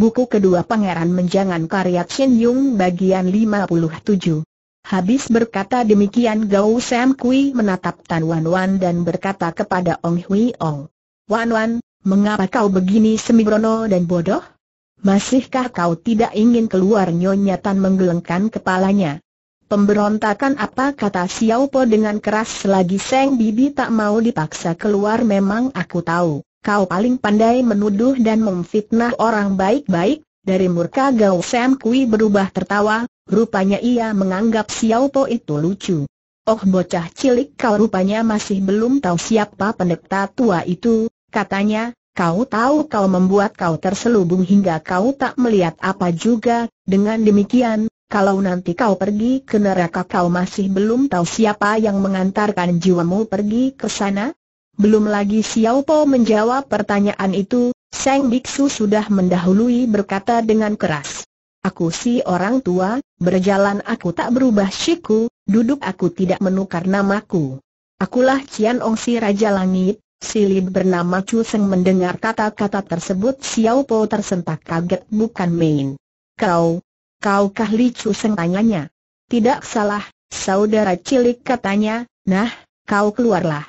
Buku kedua Pangeran Menjangan karya Chin Yung bagian 57. Habis berkata demikian Gao Sam Kui menatap Tan Wan Wan dan berkata kepada Ong Hui Ong. Wan Wan, mengapa kau begini semibrono dan bodoh? Masihkah kau tidak ingin keluar Nyonya Tan menggelengkan kepalanya? Pemberontakan apa kata Xiao Po dengan keras selagi Seng Bibi tak mau dipaksa keluar memang aku tahu kau paling pandai menuduh dan memfitnah orang baik-baik, dari murka Gao Sam Kui berubah tertawa, rupanya ia menganggap Xiao Po itu lucu. Oh bocah cilik kau rupanya masih belum tahu siapa pendeta tua itu, katanya, kau tahu kau membuat kau terselubung hingga kau tak melihat apa juga, dengan demikian, kalau nanti kau pergi ke neraka kau masih belum tahu siapa yang mengantarkan jiwamu pergi ke sana, belum lagi Xiao Po menjawab pertanyaan itu, Seng Biksu sudah mendahului berkata dengan keras. Aku si orang tua, berjalan aku tak berubah siku, duduk aku tidak menukar namaku. Akulah Cian Ong si Raja Langit, Silid bernama Chu Seng mendengar kata-kata tersebut Xiao Po tersentak kaget bukan main. Kau, kau kah Li Chu Seng tanyanya? Tidak salah, saudara cilik katanya, nah, kau keluarlah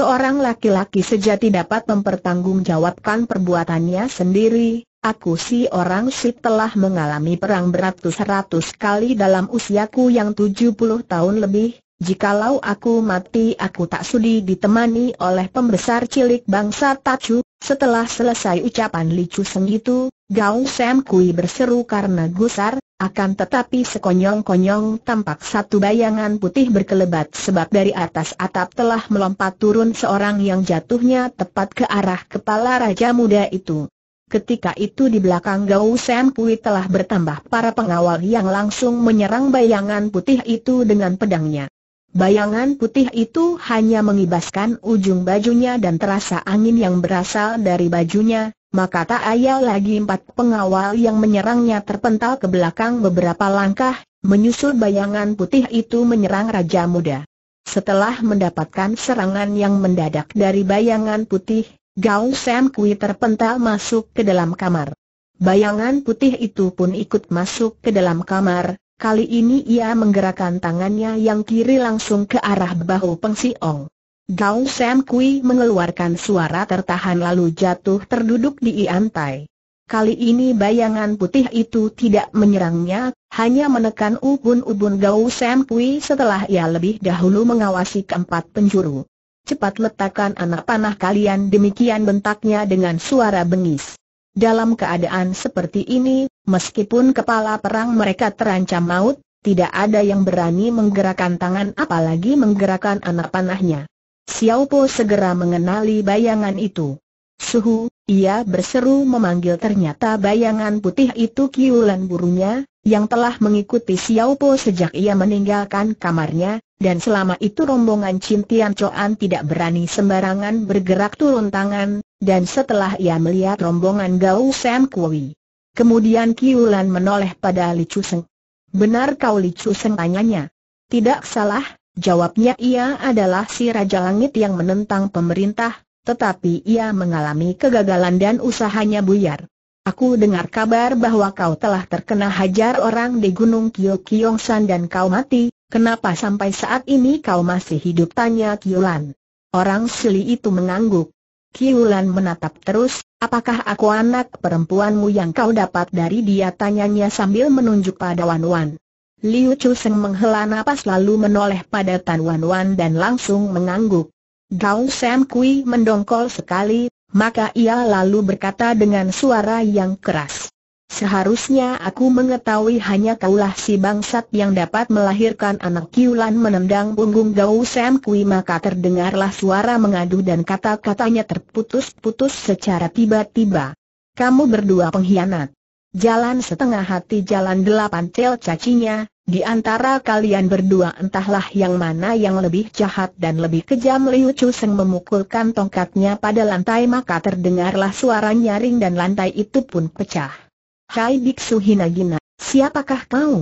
seorang laki-laki sejati dapat mempertanggungjawabkan perbuatannya sendiri, aku si orang si telah mengalami perang beratus-ratus kali dalam usiaku yang tujuh puluh tahun lebih, Jikalau aku mati aku tak sudi ditemani oleh pembesar cilik bangsa Tachu. Setelah selesai ucapan Licu sengitu, itu, Gao Sam Kui berseru karena gusar akan tetapi sekonyong-konyong tampak satu bayangan putih berkelebat sebab dari atas atap telah melompat turun seorang yang jatuhnya tepat ke arah kepala raja muda itu. Ketika itu di belakang Gao Sen Kui telah bertambah para pengawal yang langsung menyerang bayangan putih itu dengan pedangnya. Bayangan putih itu hanya mengibaskan ujung bajunya dan terasa angin yang berasal dari bajunya, maka tak ayal lagi empat pengawal yang menyerangnya terpental ke belakang beberapa langkah, menyusul bayangan putih itu menyerang Raja Muda. Setelah mendapatkan serangan yang mendadak dari bayangan putih, Gao Sam Kui terpental masuk ke dalam kamar. Bayangan putih itu pun ikut masuk ke dalam kamar, kali ini ia menggerakkan tangannya yang kiri langsung ke arah bahu Peng Siong. Gao Sam Kui mengeluarkan suara tertahan lalu jatuh terduduk di iantai. Kali ini bayangan putih itu tidak menyerangnya, hanya menekan ubun-ubun Gao Sam Kui setelah ia lebih dahulu mengawasi keempat penjuru. Cepat letakkan anak panah kalian demikian bentaknya dengan suara bengis. Dalam keadaan seperti ini, meskipun kepala perang mereka terancam maut, tidak ada yang berani menggerakkan tangan apalagi menggerakkan anak panahnya. Xiao Po segera mengenali bayangan itu. Suhu, ia berseru memanggil ternyata bayangan putih itu kiulan burunya, yang telah mengikuti Xiao Po sejak ia meninggalkan kamarnya, dan selama itu rombongan Chin Tian tidak berani sembarangan bergerak turun tangan, dan setelah ia melihat rombongan Gao Sam Kui. Kemudian kiulan menoleh pada Li Chu Seng. Benar kau Li Chu Seng tanyanya. Tidak salah, Jawabnya ia adalah si Raja Langit yang menentang pemerintah, tetapi ia mengalami kegagalan dan usahanya buyar. Aku dengar kabar bahwa kau telah terkena hajar orang di Gunung Kyokyongsan dan kau mati, kenapa sampai saat ini kau masih hidup? Tanya Kiulan. Orang Sili itu mengangguk. Kiulan menatap terus, apakah aku anak perempuanmu yang kau dapat dari dia? Tanyanya sambil menunjuk pada Wan Wan. Liu Chu menghela napas lalu menoleh pada Tan Wan Wan dan langsung mengangguk. Gao Sam Kui mendongkol sekali, maka ia lalu berkata dengan suara yang keras. Seharusnya aku mengetahui hanya kaulah si bangsat yang dapat melahirkan anak kiulan menendang punggung Gao Sam Kui maka terdengarlah suara mengadu dan kata-katanya terputus-putus secara tiba-tiba. Kamu berdua pengkhianat. Jalan setengah hati jalan delapan tel cacinya, di antara kalian berdua entahlah yang mana yang lebih jahat dan lebih kejam Liu Chu Seng memukulkan tongkatnya pada lantai maka terdengarlah suara nyaring dan lantai itu pun pecah. Hai Biksu Hinagina, siapakah kau?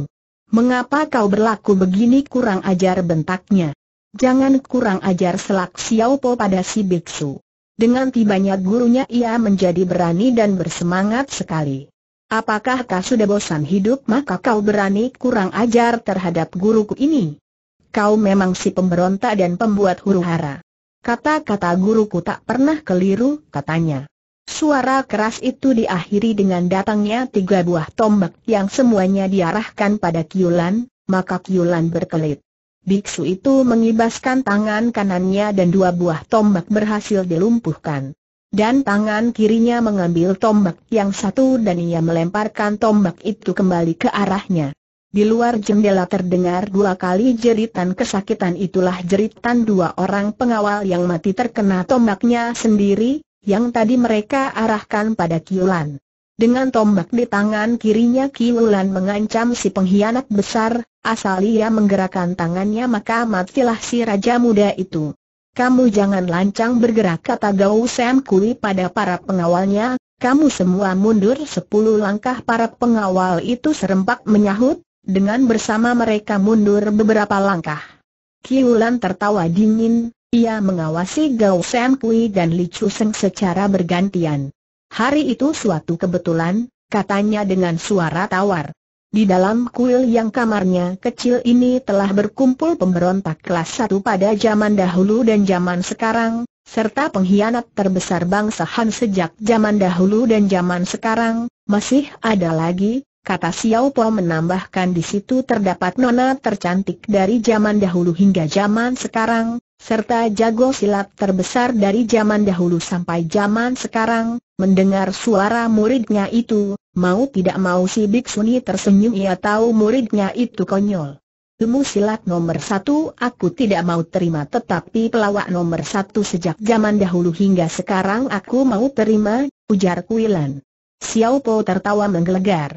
Mengapa kau berlaku begini kurang ajar bentaknya? Jangan kurang ajar selak Xiaopo pada si Biksu. Dengan tibanya gurunya ia menjadi berani dan bersemangat sekali. Apakah kau sudah bosan hidup maka kau berani kurang ajar terhadap guruku ini? Kau memang si pemberontak dan pembuat huru hara. Kata-kata guruku tak pernah keliru, katanya. Suara keras itu diakhiri dengan datangnya tiga buah tombak yang semuanya diarahkan pada Kiulan, maka Kiulan berkelit. Biksu itu mengibaskan tangan kanannya dan dua buah tombak berhasil dilumpuhkan dan tangan kirinya mengambil tombak yang satu dan ia melemparkan tombak itu kembali ke arahnya. Di luar jendela terdengar dua kali jeritan kesakitan itulah jeritan dua orang pengawal yang mati terkena tombaknya sendiri, yang tadi mereka arahkan pada Kiulan. Dengan tombak di tangan kirinya Kiulan mengancam si pengkhianat besar, asal ia menggerakkan tangannya maka matilah si raja muda itu kamu jangan lancang bergerak kata Gau Sam Kui pada para pengawalnya, kamu semua mundur sepuluh langkah para pengawal itu serempak menyahut, dengan bersama mereka mundur beberapa langkah. Kiulan tertawa dingin, ia mengawasi Gau Sam Kui dan Li Chu Seng secara bergantian. Hari itu suatu kebetulan, katanya dengan suara tawar. Di dalam kuil yang kamarnya kecil ini telah berkumpul pemberontak kelas satu pada zaman dahulu dan zaman sekarang, serta pengkhianat terbesar bangsa Han sejak zaman dahulu dan zaman sekarang, masih ada lagi, kata Xiao Po menambahkan di situ terdapat nona tercantik dari zaman dahulu hingga zaman sekarang, serta jago silat terbesar dari zaman dahulu sampai zaman sekarang, mendengar suara muridnya itu, mau tidak mau si Biksuni tersenyum ia tahu muridnya itu konyol. Ilmu silat nomor satu aku tidak mau terima tetapi pelawak nomor satu sejak zaman dahulu hingga sekarang aku mau terima, ujar Kuilan. Xiao Po tertawa menggelegar.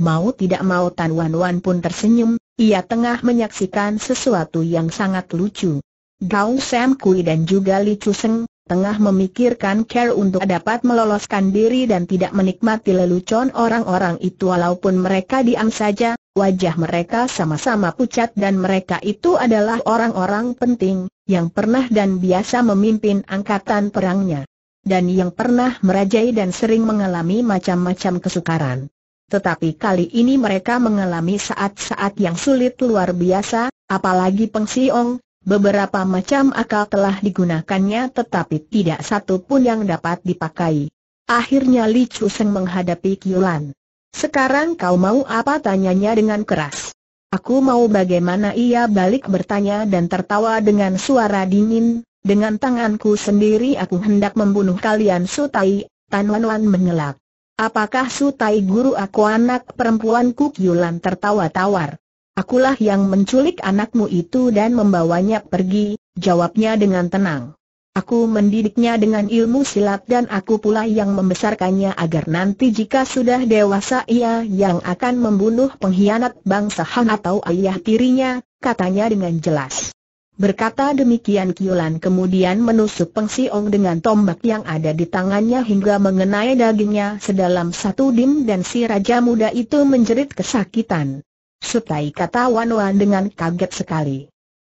Mau tidak mau Tan Wan Wan pun tersenyum, ia tengah menyaksikan sesuatu yang sangat lucu. Gao Sam Kui dan juga Li Chu Seng, tengah memikirkan care untuk dapat meloloskan diri dan tidak menikmati lelucon orang-orang itu walaupun mereka diam saja, wajah mereka sama-sama pucat dan mereka itu adalah orang-orang penting, yang pernah dan biasa memimpin angkatan perangnya. Dan yang pernah merajai dan sering mengalami macam-macam kesukaran. Tetapi kali ini mereka mengalami saat-saat yang sulit luar biasa, apalagi Peng Siong, Beberapa macam akal telah digunakannya tetapi tidak satu pun yang dapat dipakai. Akhirnya Li Chu Seng menghadapi Kiulan. Sekarang kau mau apa tanyanya dengan keras. Aku mau bagaimana ia balik bertanya dan tertawa dengan suara dingin, dengan tanganku sendiri aku hendak membunuh kalian Sutai, Tan Wan Wan mengelak. Apakah Sutai guru aku anak perempuanku Kiulan tertawa tawar? Akulah yang menculik anakmu itu dan membawanya pergi, jawabnya dengan tenang. Aku mendidiknya dengan ilmu silat dan aku pula yang membesarkannya agar nanti jika sudah dewasa ia yang akan membunuh pengkhianat bangsa Han atau ayah tirinya, katanya dengan jelas. Berkata demikian Kiulan kemudian menusuk Peng Siong dengan tombak yang ada di tangannya hingga mengenai dagingnya sedalam satu dim dan si raja muda itu menjerit kesakitan. Sutai kata Wan Wan dengan kaget sekali.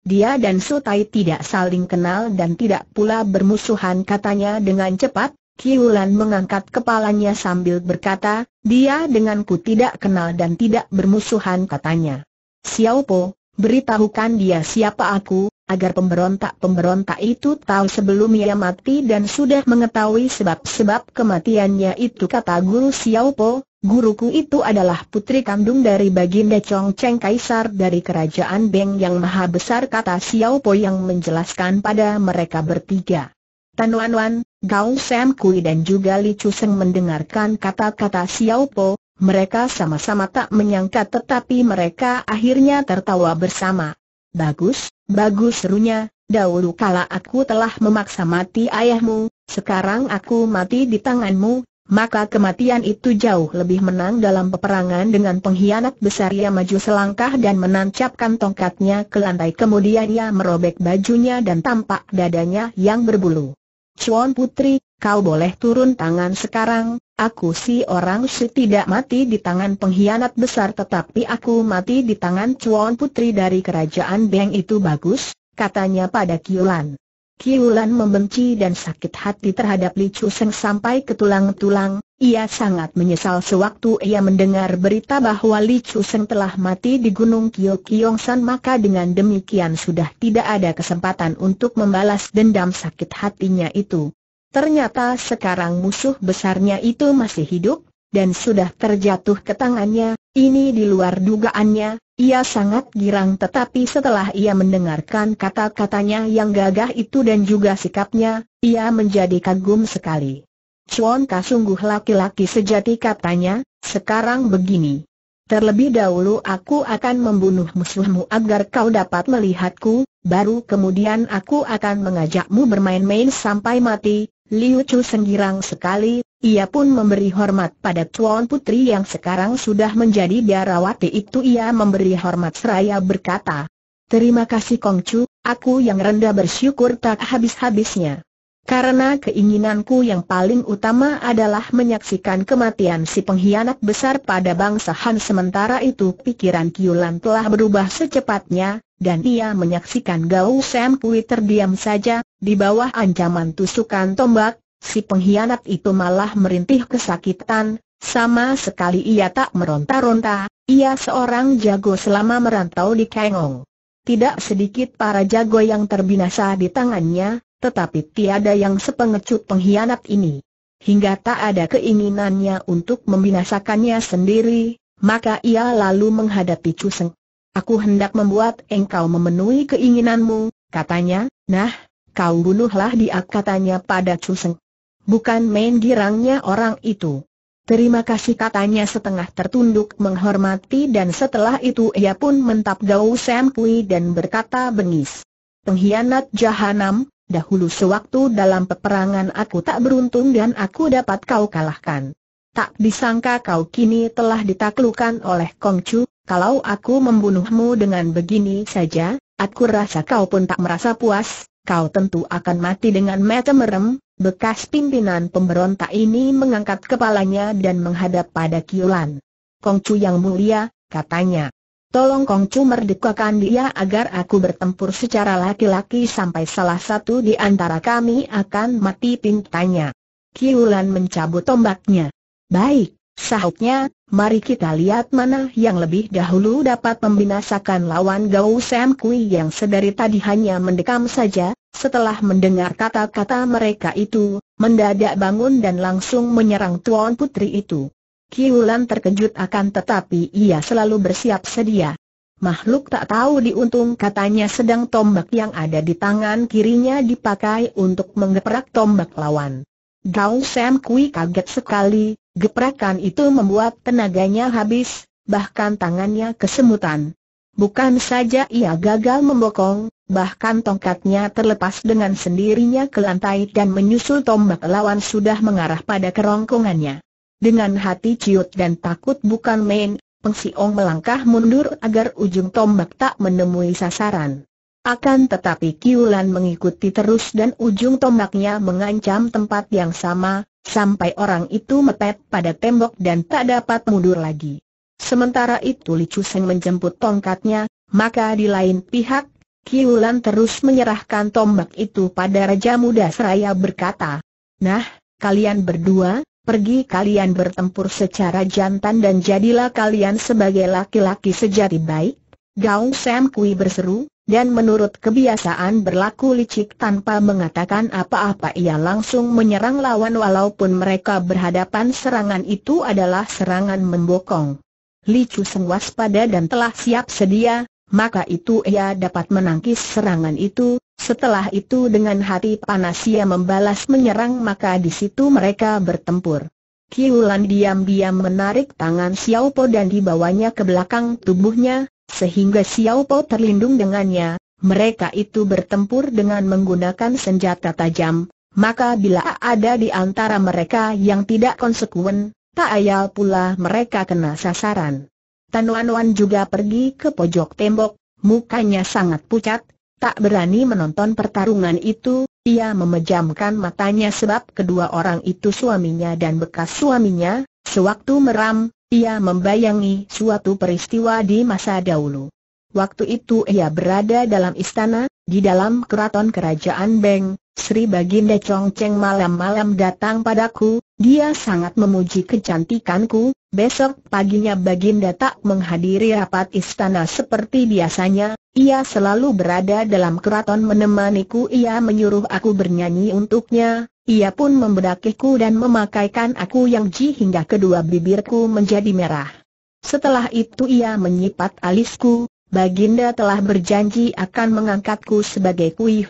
Dia dan Sutai tidak saling kenal dan tidak pula bermusuhan katanya dengan cepat, Kiulan mengangkat kepalanya sambil berkata, dia denganku tidak kenal dan tidak bermusuhan katanya. Xiaopo, beritahukan dia siapa aku, agar pemberontak-pemberontak itu tahu sebelum ia mati dan sudah mengetahui sebab-sebab kematiannya itu kata guru Xiaopo, Guruku itu adalah putri kandung dari Baginda Chong Cheng Kaisar dari Kerajaan Beng yang maha besar kata Xiao Po yang menjelaskan pada mereka bertiga. Tan Wan Wan, Gao Sam Kui dan juga Li Chu Seng mendengarkan kata-kata Xiao Po, mereka sama-sama tak menyangka tetapi mereka akhirnya tertawa bersama. Bagus, bagus serunya, dahulu kala aku telah memaksa mati ayahmu, sekarang aku mati di tanganmu, maka kematian itu jauh lebih menang dalam peperangan dengan pengkhianat besar ia maju selangkah dan menancapkan tongkatnya ke lantai kemudian ia merobek bajunya dan tampak dadanya yang berbulu. Cuan Putri, kau boleh turun tangan sekarang, aku si orang si tidak mati di tangan pengkhianat besar tetapi aku mati di tangan Cuan Putri dari kerajaan Beng itu bagus, katanya pada Kiulan. Kiulan membenci dan sakit hati terhadap Li Seng sampai ke tulang-tulang, ia sangat menyesal sewaktu ia mendengar berita bahwa Li Seng telah mati di Gunung Kio San maka dengan demikian sudah tidak ada kesempatan untuk membalas dendam sakit hatinya itu. Ternyata sekarang musuh besarnya itu masih hidup, dan sudah terjatuh ke tangannya, ini di luar dugaannya, ia sangat girang tetapi setelah ia mendengarkan kata-katanya yang gagah itu dan juga sikapnya, ia menjadi kagum sekali. Chuan Ka sungguh laki-laki sejati katanya, sekarang begini. Terlebih dahulu aku akan membunuh musuhmu agar kau dapat melihatku, baru kemudian aku akan mengajakmu bermain-main sampai mati. Liu Chu senggirang sekali, ia pun memberi hormat pada Tuan Putri yang sekarang sudah menjadi biarawati itu ia memberi hormat seraya berkata, Terima kasih Kongcu, aku yang rendah bersyukur tak habis-habisnya. Karena keinginanku yang paling utama adalah menyaksikan kematian si pengkhianat besar pada bangsa Han sementara itu pikiran Kiulan telah berubah secepatnya, dan ia menyaksikan Gao Sam Kui terdiam saja, di bawah ancaman tusukan tombak, si pengkhianat itu malah merintih kesakitan, sama sekali ia tak meronta-ronta, ia seorang jago selama merantau di Kengong. Tidak sedikit para jago yang terbinasa di tangannya, tetapi tiada yang sepengecut pengkhianat ini. Hingga tak ada keinginannya untuk membinasakannya sendiri, maka ia lalu menghadapi Cuseng. Aku hendak membuat engkau memenuhi keinginanmu, katanya, nah, kau bunuhlah dia katanya pada Cuseng. Bukan main girangnya orang itu. Terima kasih katanya setengah tertunduk menghormati dan setelah itu ia pun mentap jauh Sam dan berkata bengis. Pengkhianat Jahanam, dahulu sewaktu dalam peperangan aku tak beruntung dan aku dapat kau kalahkan. Tak disangka kau kini telah ditaklukan oleh Kongcu, kalau aku membunuhmu dengan begini saja, aku rasa kau pun tak merasa puas, kau tentu akan mati dengan mata merem, bekas pimpinan pemberontak ini mengangkat kepalanya dan menghadap pada Kiulan. Kongcu yang mulia, katanya. Tolong Kongcu merdekakan dia agar aku bertempur secara laki-laki sampai salah satu di antara kami akan mati pintanya. Kiulan mencabut tombaknya. Baik, Sahutnya, mari kita lihat mana yang lebih dahulu dapat membinasakan lawan Gao Sam Kui yang sedari tadi hanya mendekam saja, setelah mendengar kata-kata mereka itu, mendadak bangun dan langsung menyerang Tuan Putri itu. Kiulan terkejut akan tetapi ia selalu bersiap sedia. Makhluk tak tahu diuntung katanya sedang tombak yang ada di tangan kirinya dipakai untuk menggeprak tombak lawan. Gao Sam Kui kaget sekali, Geprakan itu membuat tenaganya habis, bahkan tangannya kesemutan. Bukan saja ia gagal membokong, bahkan tongkatnya terlepas dengan sendirinya ke lantai dan menyusul tombak lawan sudah mengarah pada kerongkongannya. Dengan hati ciut dan takut bukan main, Peng Siong melangkah mundur agar ujung tombak tak menemui sasaran. Akan tetapi Kiulan mengikuti terus dan ujung tombaknya mengancam tempat yang sama, Sampai orang itu mepet pada tembok dan tak dapat mundur lagi. Sementara itu Li Seng menjemput tongkatnya, maka di lain pihak, Kiulan terus menyerahkan tombak itu pada Raja Muda Seraya berkata, Nah, kalian berdua, pergi kalian bertempur secara jantan dan jadilah kalian sebagai laki-laki sejati baik. Gaung Sam Kui berseru, dan menurut kebiasaan berlaku licik tanpa mengatakan apa-apa ia langsung menyerang lawan walaupun mereka berhadapan serangan itu adalah serangan membokong. Li Chu Seng waspada dan telah siap sedia, maka itu ia dapat menangkis serangan itu, setelah itu dengan hati panas ia membalas menyerang maka di situ mereka bertempur. Kiulan diam-diam menarik tangan Xiao Po dan dibawanya ke belakang tubuhnya, sehingga Xiao Po terlindung dengannya, mereka itu bertempur dengan menggunakan senjata tajam, maka bila ada di antara mereka yang tidak konsekuen, tak ayal pula mereka kena sasaran. Tan Wan Wan juga pergi ke pojok tembok, mukanya sangat pucat, tak berani menonton pertarungan itu, ia memejamkan matanya sebab kedua orang itu suaminya dan bekas suaminya, sewaktu meram, ia membayangi suatu peristiwa di masa dahulu. Waktu itu ia berada dalam istana, di dalam keraton kerajaan Beng, Sri Baginda Chong malam-malam datang padaku, dia sangat memuji kecantikanku, besok paginya Baginda tak menghadiri rapat istana seperti biasanya, ia selalu berada dalam keraton menemaniku ia menyuruh aku bernyanyi untuknya, ia pun membedakiku dan memakaikan aku yang ji hingga kedua bibirku menjadi merah. Setelah itu ia menyipat alisku, Baginda telah berjanji akan mengangkatku sebagai Kui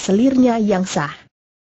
selirnya yang sah.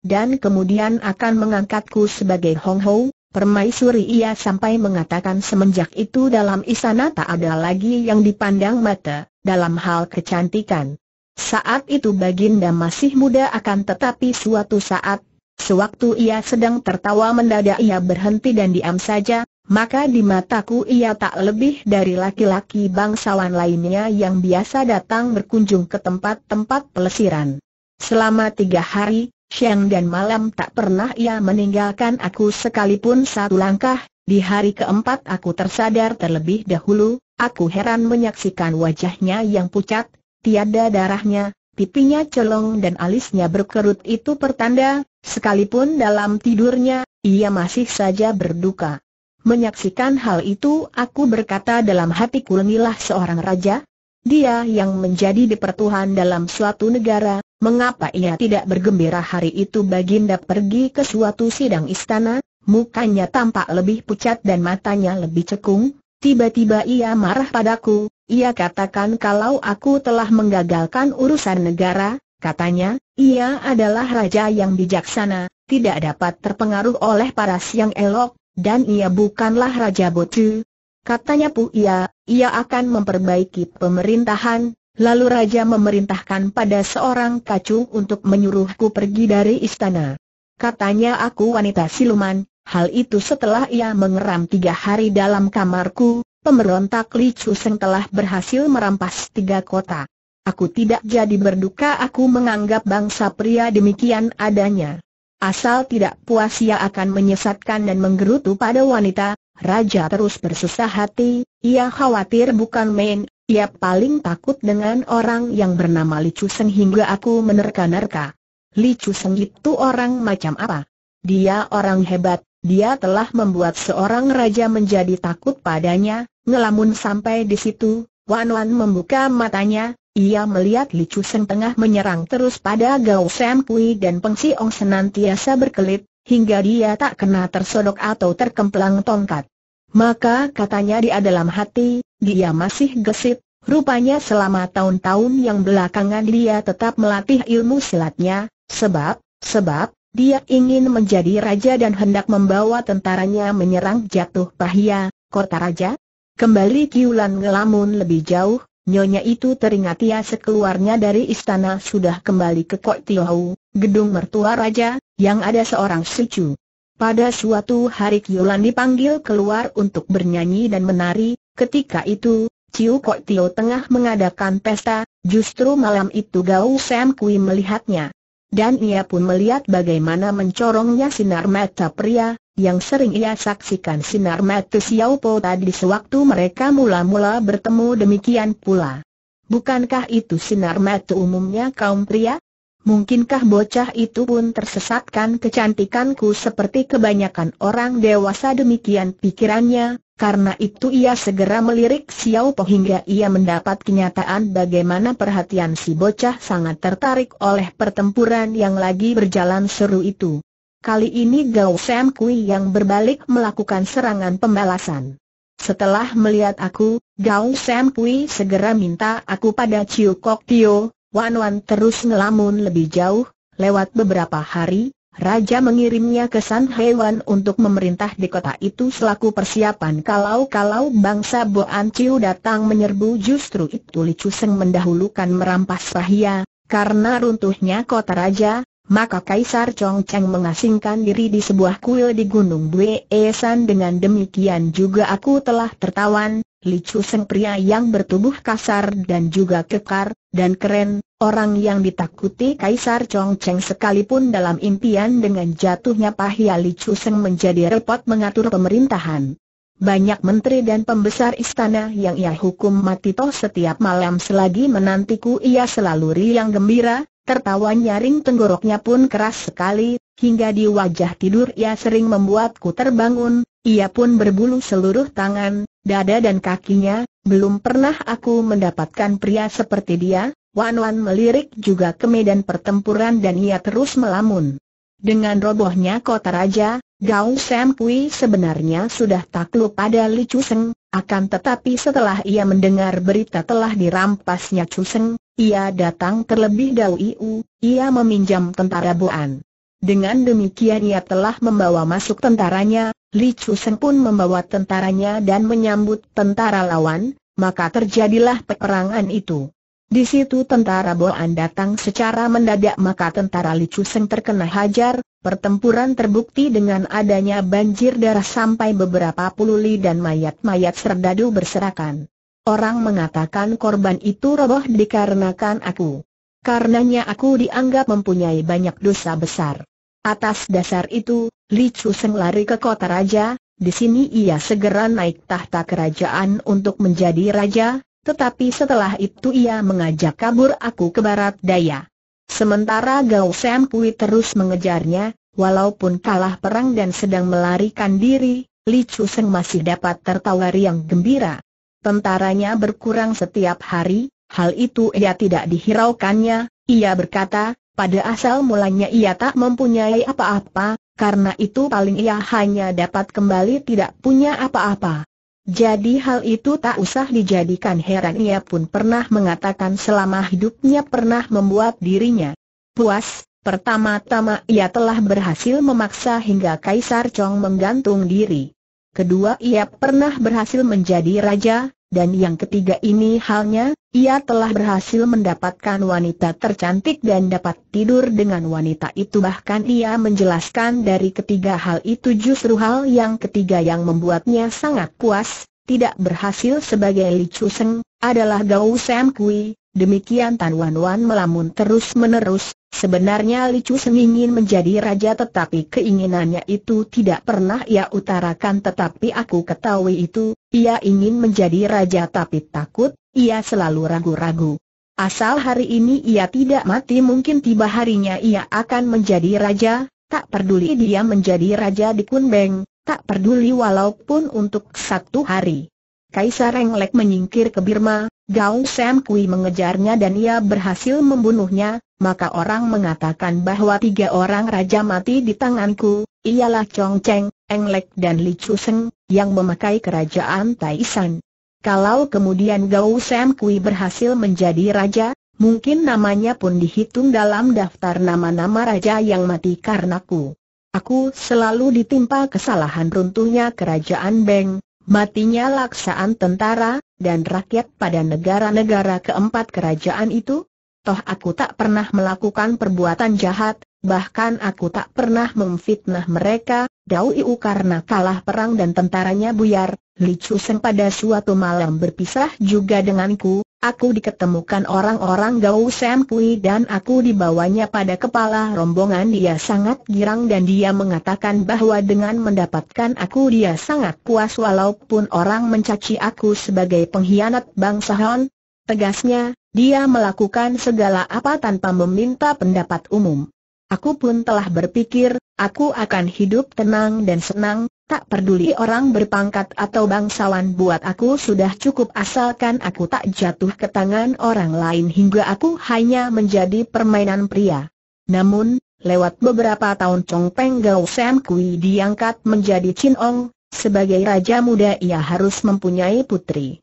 Dan kemudian akan mengangkatku sebagai Hong Ho, permaisuri ia sampai mengatakan semenjak itu dalam istana tak ada lagi yang dipandang mata, dalam hal kecantikan. Saat itu Baginda masih muda akan tetapi suatu saat Sewaktu ia sedang tertawa mendadak ia berhenti dan diam saja, maka di mataku ia tak lebih dari laki-laki bangsawan lainnya yang biasa datang berkunjung ke tempat-tempat pelesiran. Selama tiga hari, siang dan malam tak pernah ia meninggalkan aku sekalipun satu langkah, di hari keempat aku tersadar terlebih dahulu, aku heran menyaksikan wajahnya yang pucat, tiada darahnya, pipinya colong dan alisnya berkerut itu pertanda, Sekalipun dalam tidurnya, ia masih saja berduka. Menyaksikan hal itu aku berkata dalam hatiku kulengilah seorang raja. Dia yang menjadi dipertuhan dalam suatu negara, mengapa ia tidak bergembira hari itu Baginda pergi ke suatu sidang istana, mukanya tampak lebih pucat dan matanya lebih cekung, tiba-tiba ia marah padaku, ia katakan kalau aku telah menggagalkan urusan negara, Katanya, ia adalah raja yang bijaksana, tidak dapat terpengaruh oleh paras yang elok, dan ia bukanlah raja bocu. Katanya Pu Ia, ia akan memperbaiki pemerintahan, lalu raja memerintahkan pada seorang kacung untuk menyuruhku pergi dari istana. Katanya aku wanita siluman, hal itu setelah ia mengeram tiga hari dalam kamarku, pemberontak Li Chuseng telah berhasil merampas tiga kota. Aku tidak jadi berduka aku menganggap bangsa pria demikian adanya. Asal tidak puas ia akan menyesatkan dan menggerutu pada wanita, Raja terus bersusah hati, ia khawatir bukan main, ia paling takut dengan orang yang bernama Li Seng hingga aku menerka-nerka. Li Seng itu orang macam apa? Dia orang hebat, dia telah membuat seorang raja menjadi takut padanya, ngelamun sampai di situ, Wan Wan membuka matanya, ia melihat Li Seng tengah menyerang terus pada Gao Sam Kui dan Peng Si Ong senantiasa berkelit, hingga dia tak kena tersodok atau terkemplang tongkat. Maka katanya dia dalam hati, dia masih gesit, rupanya selama tahun-tahun yang belakangan dia tetap melatih ilmu silatnya, sebab, sebab, dia ingin menjadi raja dan hendak membawa tentaranya menyerang jatuh pahia, kota raja. Kembali Kiulan ngelamun lebih jauh, Nyonya itu teringat ia sekeluarnya dari istana sudah kembali ke Kok Tiohu, gedung mertua raja, yang ada seorang sucu. Pada suatu hari Kiolan dipanggil keluar untuk bernyanyi dan menari, ketika itu, Ciu Kok Tio tengah mengadakan pesta, justru malam itu Gau Sam Kui melihatnya. Dan ia pun melihat bagaimana mencorongnya sinar mata pria, yang sering ia saksikan sinar mata Xiao Po tadi sewaktu mereka mula-mula bertemu demikian pula. Bukankah itu sinar mata umumnya kaum pria? Mungkinkah bocah itu pun tersesatkan kecantikanku seperti kebanyakan orang dewasa demikian pikirannya, karena itu ia segera melirik Xiao Po hingga ia mendapat kenyataan bagaimana perhatian si bocah sangat tertarik oleh pertempuran yang lagi berjalan seru itu. Kali ini Gao Sam Kui yang berbalik melakukan serangan pembalasan. Setelah melihat aku, Gao Sam Kui segera minta aku pada Chiu Kok Tio, Wan Wan terus ngelamun lebih jauh, lewat beberapa hari, Raja mengirimnya ke San Hewan untuk memerintah di kota itu selaku persiapan kalau-kalau bangsa Boan Chiu datang menyerbu justru itu Li Chuseng mendahulukan merampas rahia, karena runtuhnya kota raja, maka Kaisar Chong Cheng mengasingkan diri di sebuah kuil di Gunung Bue San dengan demikian juga aku telah tertawan, Li Chu Seng pria yang bertubuh kasar dan juga kekar, dan keren, orang yang ditakuti Kaisar Chong Cheng sekalipun dalam impian dengan jatuhnya pahia Li Chu Seng menjadi repot mengatur pemerintahan. Banyak menteri dan pembesar istana yang ia hukum mati toh setiap malam selagi menantiku ia selalu riang gembira, Tertawa nyaring tenggoroknya pun keras sekali, hingga di wajah tidur ia sering membuatku terbangun, ia pun berbulu seluruh tangan, dada dan kakinya, belum pernah aku mendapatkan pria seperti dia, Wan Wan melirik juga ke medan pertempuran dan ia terus melamun. Dengan robohnya kota raja, Gao Sam Kui sebenarnya sudah takluk pada Li Seng, akan tetapi setelah ia mendengar berita telah dirampasnya Seng, ia datang terlebih dahulu, ia meminjam tentara Boan. Dengan demikian ia telah membawa masuk tentaranya, Li Seng pun membawa tentaranya dan menyambut tentara lawan, maka terjadilah peperangan itu. Di situ tentara Boan datang secara mendadak maka tentara Li Chuseng terkena hajar, pertempuran terbukti dengan adanya banjir darah sampai beberapa puluh li dan mayat-mayat serdadu berserakan. Orang mengatakan korban itu roboh dikarenakan aku. Karenanya aku dianggap mempunyai banyak dosa besar. Atas dasar itu, Li Chuseng lari ke kota raja, di sini ia segera naik tahta kerajaan untuk menjadi raja, tetapi setelah itu ia mengajak kabur aku ke barat daya. Sementara Gao Sam Kui terus mengejarnya, walaupun kalah perang dan sedang melarikan diri, Li Chu Seng masih dapat tertawa riang gembira. Tentaranya berkurang setiap hari, hal itu ia tidak dihiraukannya, ia berkata, pada asal mulanya ia tak mempunyai apa-apa, karena itu paling ia hanya dapat kembali tidak punya apa-apa. Jadi hal itu tak usah dijadikan heran ia pun pernah mengatakan selama hidupnya pernah membuat dirinya puas. Pertama-tama ia telah berhasil memaksa hingga Kaisar Chong menggantung diri. Kedua ia pernah berhasil menjadi raja, dan yang ketiga ini halnya, ia telah berhasil mendapatkan wanita tercantik dan dapat tidur dengan wanita itu bahkan ia menjelaskan dari ketiga hal itu justru hal yang ketiga yang membuatnya sangat puas, tidak berhasil sebagai Li Chu Seng, adalah Gao Sam Kui, demikian Tan Wan Wan melamun terus-menerus, sebenarnya Li Chu Seng ingin menjadi raja tetapi keinginannya itu tidak pernah ia utarakan tetapi aku ketahui itu, ia ingin menjadi raja tapi takut, ia selalu ragu-ragu. Asal hari ini ia tidak mati mungkin tiba harinya ia akan menjadi raja, tak peduli dia menjadi raja di Kunbeng, tak peduli walaupun untuk satu hari. Kaisar Englek menyingkir ke Birma, Gao Sam Kui mengejarnya dan ia berhasil membunuhnya, maka orang mengatakan bahwa tiga orang raja mati di tanganku, ialah Chong Cheng, Englek dan Li Chu Seng, yang memakai kerajaan Taishan. Kalau kemudian Gao Sam Kui berhasil menjadi raja, mungkin namanya pun dihitung dalam daftar nama-nama raja yang mati karena ku. Aku selalu ditimpa kesalahan runtuhnya kerajaan Beng, matinya laksaan tentara, dan rakyat pada negara-negara keempat kerajaan itu. Toh aku tak pernah melakukan perbuatan jahat, bahkan aku tak pernah memfitnah mereka, Jauh Iu karena kalah perang dan tentaranya buyar, Li Chu Seng pada suatu malam berpisah juga denganku, aku diketemukan orang-orang Gao Sam Kui dan aku dibawanya pada kepala rombongan dia sangat girang dan dia mengatakan bahwa dengan mendapatkan aku dia sangat puas walaupun orang mencaci aku sebagai pengkhianat bangsa Han. Tegasnya, dia melakukan segala apa tanpa meminta pendapat umum. Aku pun telah berpikir, aku akan hidup tenang dan senang, tak peduli orang berpangkat atau bangsawan buat aku sudah cukup asalkan aku tak jatuh ke tangan orang lain hingga aku hanya menjadi permainan pria. Namun, lewat beberapa tahun Chong Peng Gao Sam Kui diangkat menjadi Chin Ong, sebagai raja muda ia harus mempunyai putri.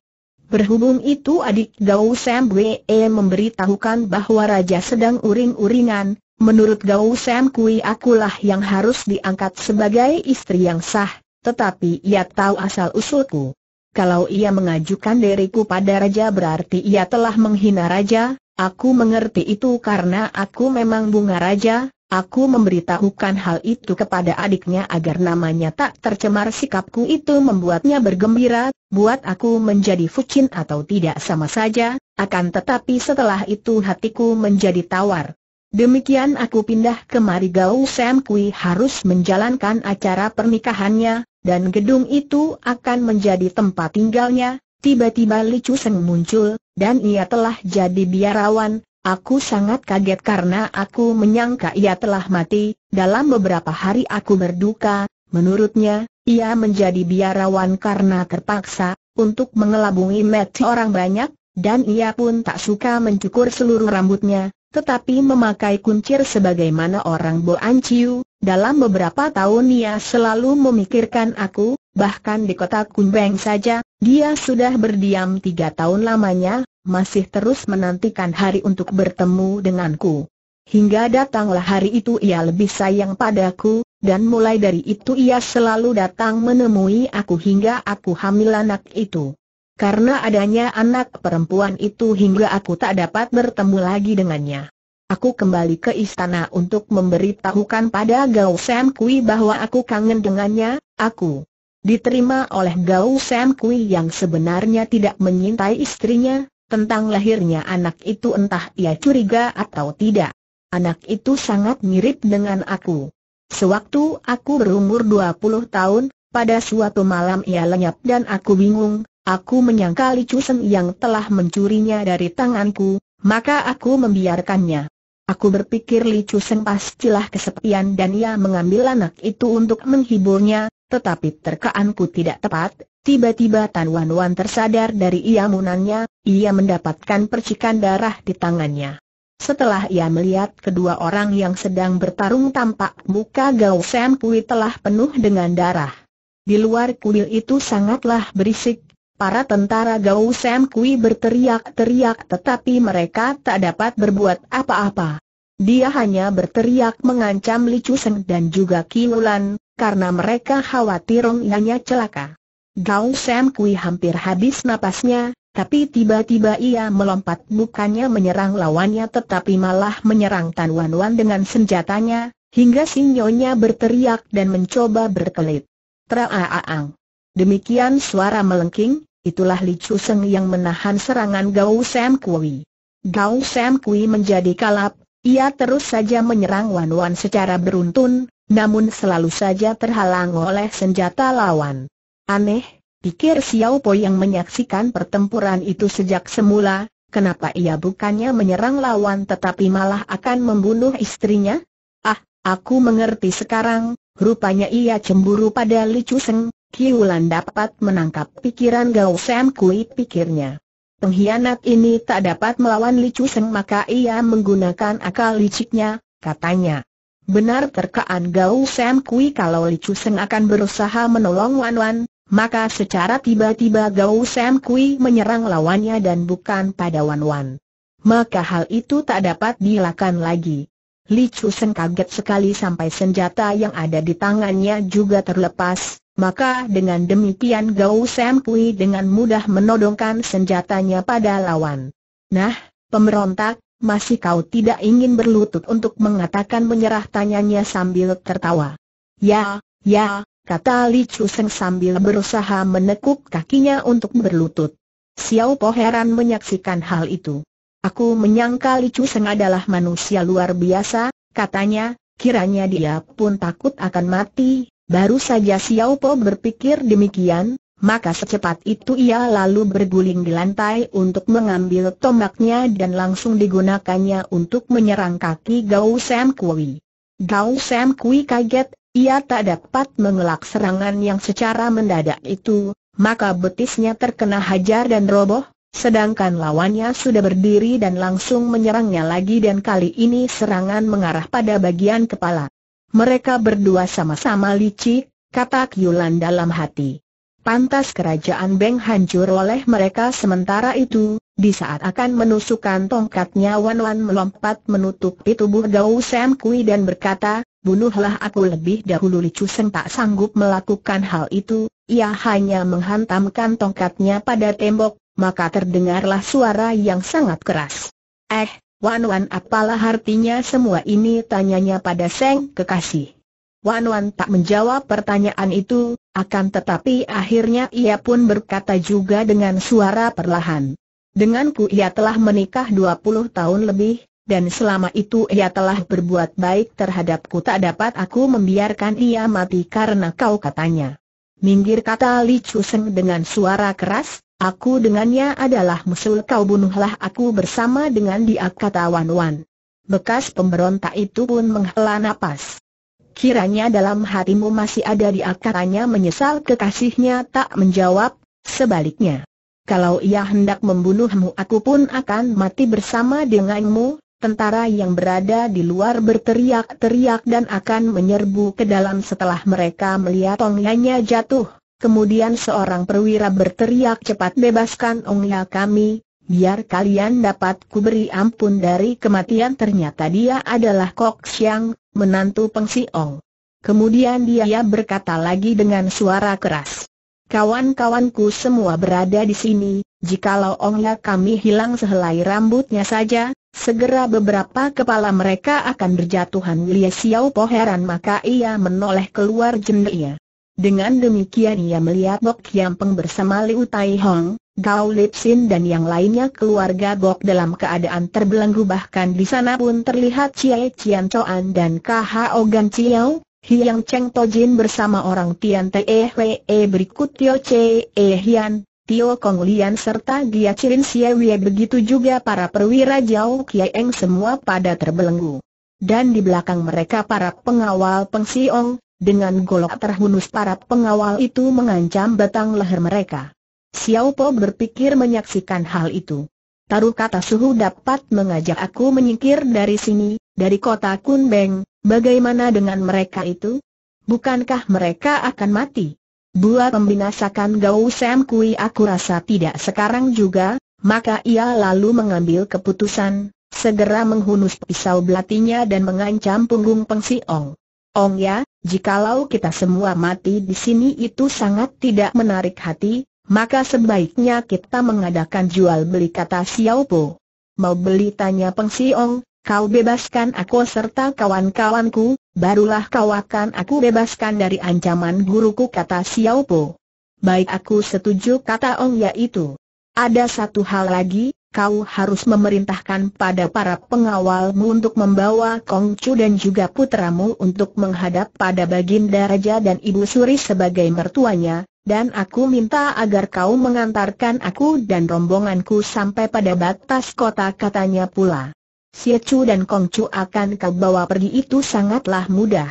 Berhubung itu adik Gao Sam Wee memberitahukan bahwa raja sedang uring-uringan, Menurut Gao Sen Kui akulah yang harus diangkat sebagai istri yang sah, tetapi ia tahu asal-usulku. Kalau ia mengajukan diriku pada raja berarti ia telah menghina raja, aku mengerti itu karena aku memang bunga raja, aku memberitahukan hal itu kepada adiknya agar namanya tak tercemar sikapku itu membuatnya bergembira, buat aku menjadi fucin atau tidak sama saja, akan tetapi setelah itu hatiku menjadi tawar. Demikian aku pindah ke Marigau Sam Kui harus menjalankan acara pernikahannya, dan gedung itu akan menjadi tempat tinggalnya. Tiba-tiba Li Seng muncul, dan ia telah jadi biarawan. Aku sangat kaget karena aku menyangka ia telah mati. Dalam beberapa hari aku berduka, menurutnya, ia menjadi biarawan karena terpaksa, untuk mengelabui mati orang banyak, dan ia pun tak suka mencukur seluruh rambutnya, tetapi memakai kuncir sebagaimana orang Bo Anciu, dalam beberapa tahun ia selalu memikirkan aku, bahkan di kota Kunbeng saja, dia sudah berdiam tiga tahun lamanya, masih terus menantikan hari untuk bertemu denganku. Hingga datanglah hari itu ia lebih sayang padaku, dan mulai dari itu ia selalu datang menemui aku hingga aku hamil anak itu. Karena adanya anak perempuan itu hingga aku tak dapat bertemu lagi dengannya. Aku kembali ke istana untuk memberitahukan pada Gao Sam Kui bahwa aku kangen dengannya, aku diterima oleh Gao Sam Kui yang sebenarnya tidak menyintai istrinya, tentang lahirnya anak itu entah ia curiga atau tidak. Anak itu sangat mirip dengan aku. Sewaktu aku berumur 20 tahun, pada suatu malam ia lenyap dan aku bingung, Aku menyangka Li Chusen yang telah mencurinya dari tanganku, maka aku membiarkannya. Aku berpikir Li Chusen pastilah kesepian dan ia mengambil anak itu untuk menghiburnya, tetapi terkaanku tidak tepat. Tiba-tiba Tan Wan Wan tersadar dari iamunannya, ia mendapatkan percikan darah di tangannya. Setelah ia melihat kedua orang yang sedang bertarung tampak muka Gao Sam Pui telah penuh dengan darah. Di luar kuil itu sangatlah berisik, Para tentara Gao Sam Kui berteriak-teriak tetapi mereka tak dapat berbuat apa-apa. Dia hanya berteriak mengancam Li Chuseng dan juga Kiulan, karena mereka khawatir Ong celaka. Gao Sam Kui hampir habis napasnya, tapi tiba-tiba ia melompat bukannya menyerang lawannya tetapi malah menyerang Tan Wan Wan dengan senjatanya, hingga sinyonya berteriak dan mencoba berkelit. Traaang. Demikian suara melengking, Itulah Li Chu Seng yang menahan serangan Gao Sam Kui. Gao Sam Kui menjadi kalap, ia terus saja menyerang Wan Wan secara beruntun, namun selalu saja terhalang oleh senjata lawan. Aneh, pikir Xiao Po yang menyaksikan pertempuran itu sejak semula, kenapa ia bukannya menyerang lawan tetapi malah akan membunuh istrinya? Ah, aku mengerti sekarang, rupanya ia cemburu pada Li Chu Seng, Kiulan dapat menangkap pikiran Gao Sam Kui pikirnya. Pengkhianat ini tak dapat melawan Li Chu Seng maka ia menggunakan akal liciknya, katanya. Benar terkaan Gao Sam Kui kalau Li Chu Seng akan berusaha menolong Wan Wan, maka secara tiba-tiba Gao Sam Kui menyerang lawannya dan bukan pada Wan Wan. Maka hal itu tak dapat dilakukan lagi. Li Chu Seng kaget sekali sampai senjata yang ada di tangannya juga terlepas, maka dengan demikian Gao Sam Kui dengan mudah menodongkan senjatanya pada lawan. Nah, pemberontak, masih kau tidak ingin berlutut untuk mengatakan menyerah tanyanya sambil tertawa. Ya, ya, kata Li Chu Seng sambil berusaha menekuk kakinya untuk berlutut. Xiao Po heran menyaksikan hal itu. Aku menyangka Li Chu Seng adalah manusia luar biasa, katanya, kiranya dia pun takut akan mati, Baru saja Xiao Po berpikir demikian, maka secepat itu ia lalu berguling di lantai untuk mengambil tombaknya dan langsung digunakannya untuk menyerang kaki Gao Sam Kui. Gao Sam Kui kaget, ia tak dapat mengelak serangan yang secara mendadak itu, maka betisnya terkena hajar dan roboh, sedangkan lawannya sudah berdiri dan langsung menyerangnya lagi dan kali ini serangan mengarah pada bagian kepala. Mereka berdua sama-sama licik, kata Kyulan dalam hati. Pantas kerajaan Beng hancur oleh mereka sementara itu, di saat akan menusukkan tongkatnya Wan Wan melompat menutupi tubuh Gao Sam Kui dan berkata, Bunuhlah aku lebih dahulu Licu Seng tak sanggup melakukan hal itu, ia hanya menghantamkan tongkatnya pada tembok, maka terdengarlah suara yang sangat keras. Eh, Wan-Wan apalah artinya semua ini tanyanya pada Seng Kekasih. Wan-Wan tak menjawab pertanyaan itu, akan tetapi akhirnya ia pun berkata juga dengan suara perlahan. Denganku ia telah menikah 20 tahun lebih, dan selama itu ia telah berbuat baik terhadapku tak dapat aku membiarkan ia mati karena kau katanya. Minggir kata Li Chu Seng dengan suara keras, Aku dengannya adalah musuh kau bunuhlah aku bersama dengan dia kata Wan Wan. Bekas pemberontak itu pun menghela napas. Kiranya dalam hatimu masih ada di akarnya menyesal kekasihnya tak menjawab, sebaliknya. Kalau ia hendak membunuhmu aku pun akan mati bersama denganmu, tentara yang berada di luar berteriak-teriak dan akan menyerbu ke dalam setelah mereka melihat tongganya jatuh Kemudian seorang perwira berteriak cepat bebaskan Ongya kami, biar kalian dapat kuberi ampun dari kematian ternyata dia adalah Kok Siang, menantu Peng Ong. Kemudian dia berkata lagi dengan suara keras. Kawan-kawanku semua berada di sini, jikalau Ongya kami hilang sehelai rambutnya saja, Segera beberapa kepala mereka akan berjatuhan Lia Xiao Po heran maka ia menoleh keluar jendela. Dengan demikian ia melihat Bok Peng bersama Liu Tai Hong, Gao Lip Sin dan yang lainnya keluarga Bok dalam keadaan terbelenggu bahkan di sana pun terlihat Chie Chian Choan dan KH Ogan Chiao, Hiang Cheng Tojin bersama orang Tian Te e Hwe e berikut Tio Che E Hian, Tio Kong Lian serta Gia Chirin Xie Wee begitu juga para perwira Jiao Kiai Eng semua pada terbelenggu. Dan di belakang mereka para pengawal Peng Siong, dengan golok terhunus para pengawal itu mengancam batang leher mereka. Xiao Po berpikir menyaksikan hal itu. Taruh kata suhu dapat mengajak aku menyingkir dari sini, dari kota Kunbeng, bagaimana dengan mereka itu? Bukankah mereka akan mati? Buat membinasakan Gao Sam Kui aku rasa tidak sekarang juga, maka ia lalu mengambil keputusan, segera menghunus pisau belatinya dan mengancam punggung Peng Siong. Ong ya, jikalau kita semua mati di sini itu sangat tidak menarik hati, maka sebaiknya kita mengadakan jual beli kata Xiao Po. Mau beli tanya Peng Siong, kau bebaskan aku serta kawan-kawanku, barulah kau akan aku bebaskan dari ancaman guruku kata Xiao Po. Baik aku setuju kata Ong Ya itu. Ada satu hal lagi, kau harus memerintahkan pada para pengawalmu untuk membawa Kong Chu dan juga putramu untuk menghadap pada Baginda Raja dan Ibu Suri sebagai mertuanya, dan aku minta agar kau mengantarkan aku dan rombonganku sampai pada batas kota katanya pula. Si Chu dan Kong Chu akan kau bawa pergi itu sangatlah mudah.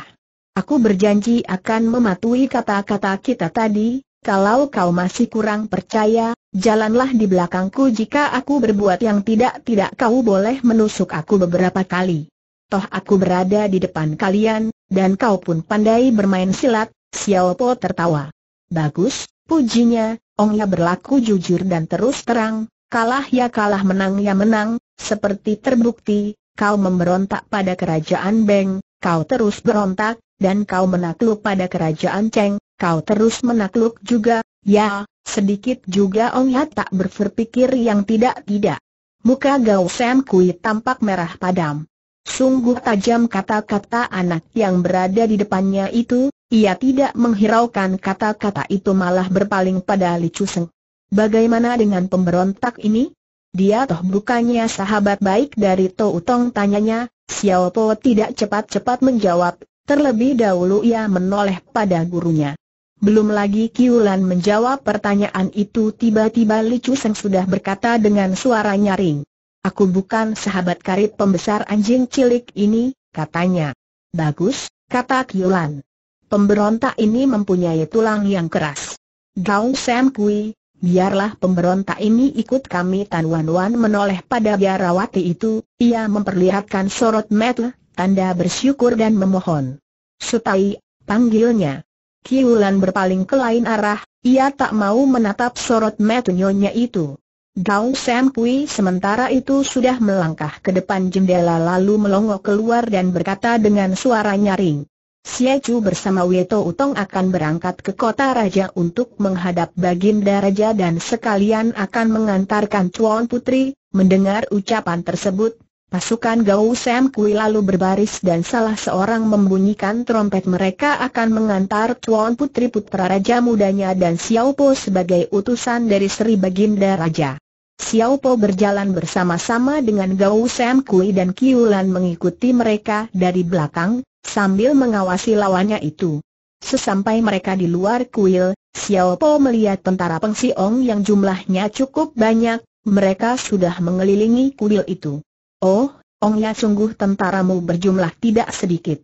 Aku berjanji akan mematuhi kata-kata kita tadi, kalau kau masih kurang percaya, jalanlah di belakangku jika aku berbuat yang tidak-tidak kau boleh menusuk aku beberapa kali. Toh aku berada di depan kalian, dan kau pun pandai bermain silat, Xiao Po tertawa. Bagus, pujinya, Ong Ya berlaku jujur dan terus terang, kalah ya kalah menang ya menang, seperti terbukti, kau memberontak pada kerajaan Beng, kau terus berontak, dan kau menakluk pada kerajaan Cheng, kau terus menakluk juga, ya, sedikit juga Ong Yat tak berpikir yang tidak-tidak. Muka Gao Sam Kui tampak merah padam. Sungguh tajam kata-kata anak yang berada di depannya itu, ia tidak menghiraukan kata-kata itu malah berpaling pada Li Chuseng. Bagaimana dengan pemberontak ini? Dia toh bukannya sahabat baik dari To Utong tanyanya, Xiao Po tidak cepat-cepat menjawab, terlebih dahulu ia menoleh pada gurunya. Belum lagi Kiulan menjawab pertanyaan itu tiba-tiba Li Chuseng sudah berkata dengan suara nyaring. Aku bukan sahabat karib pembesar anjing cilik ini, katanya. Bagus, kata Kiulan. Pemberontak ini mempunyai tulang yang keras. Gaung Sam Kui, biarlah pemberontak ini ikut kami Tan Wan Wan menoleh pada biarawati itu, ia memperlihatkan sorot mata, tanda bersyukur dan memohon. Sutai, panggilnya. Kiulan berpaling ke lain arah, ia tak mau menatap sorot metunyonya itu. Dao Sam Kui sementara itu sudah melangkah ke depan jendela lalu melongo keluar dan berkata dengan suara nyaring. Xie Chu bersama Weto Utong akan berangkat ke kota raja untuk menghadap baginda raja dan sekalian akan mengantarkan Chuan Putri. Mendengar ucapan tersebut, Pasukan Gao Sam Kui lalu berbaris dan salah seorang membunyikan trompet mereka akan mengantar Tuan Putri Putra Raja mudanya dan Xiao Po sebagai utusan dari Sri Baginda Raja. Xiao Po berjalan bersama-sama dengan Gao Sam Kui dan Kiulan mengikuti mereka dari belakang, sambil mengawasi lawannya itu. Sesampai mereka di luar kuil, Xiao Po melihat tentara Peng Siong yang jumlahnya cukup banyak, mereka sudah mengelilingi kuil itu. Oh, ya sungguh tentaramu berjumlah tidak sedikit.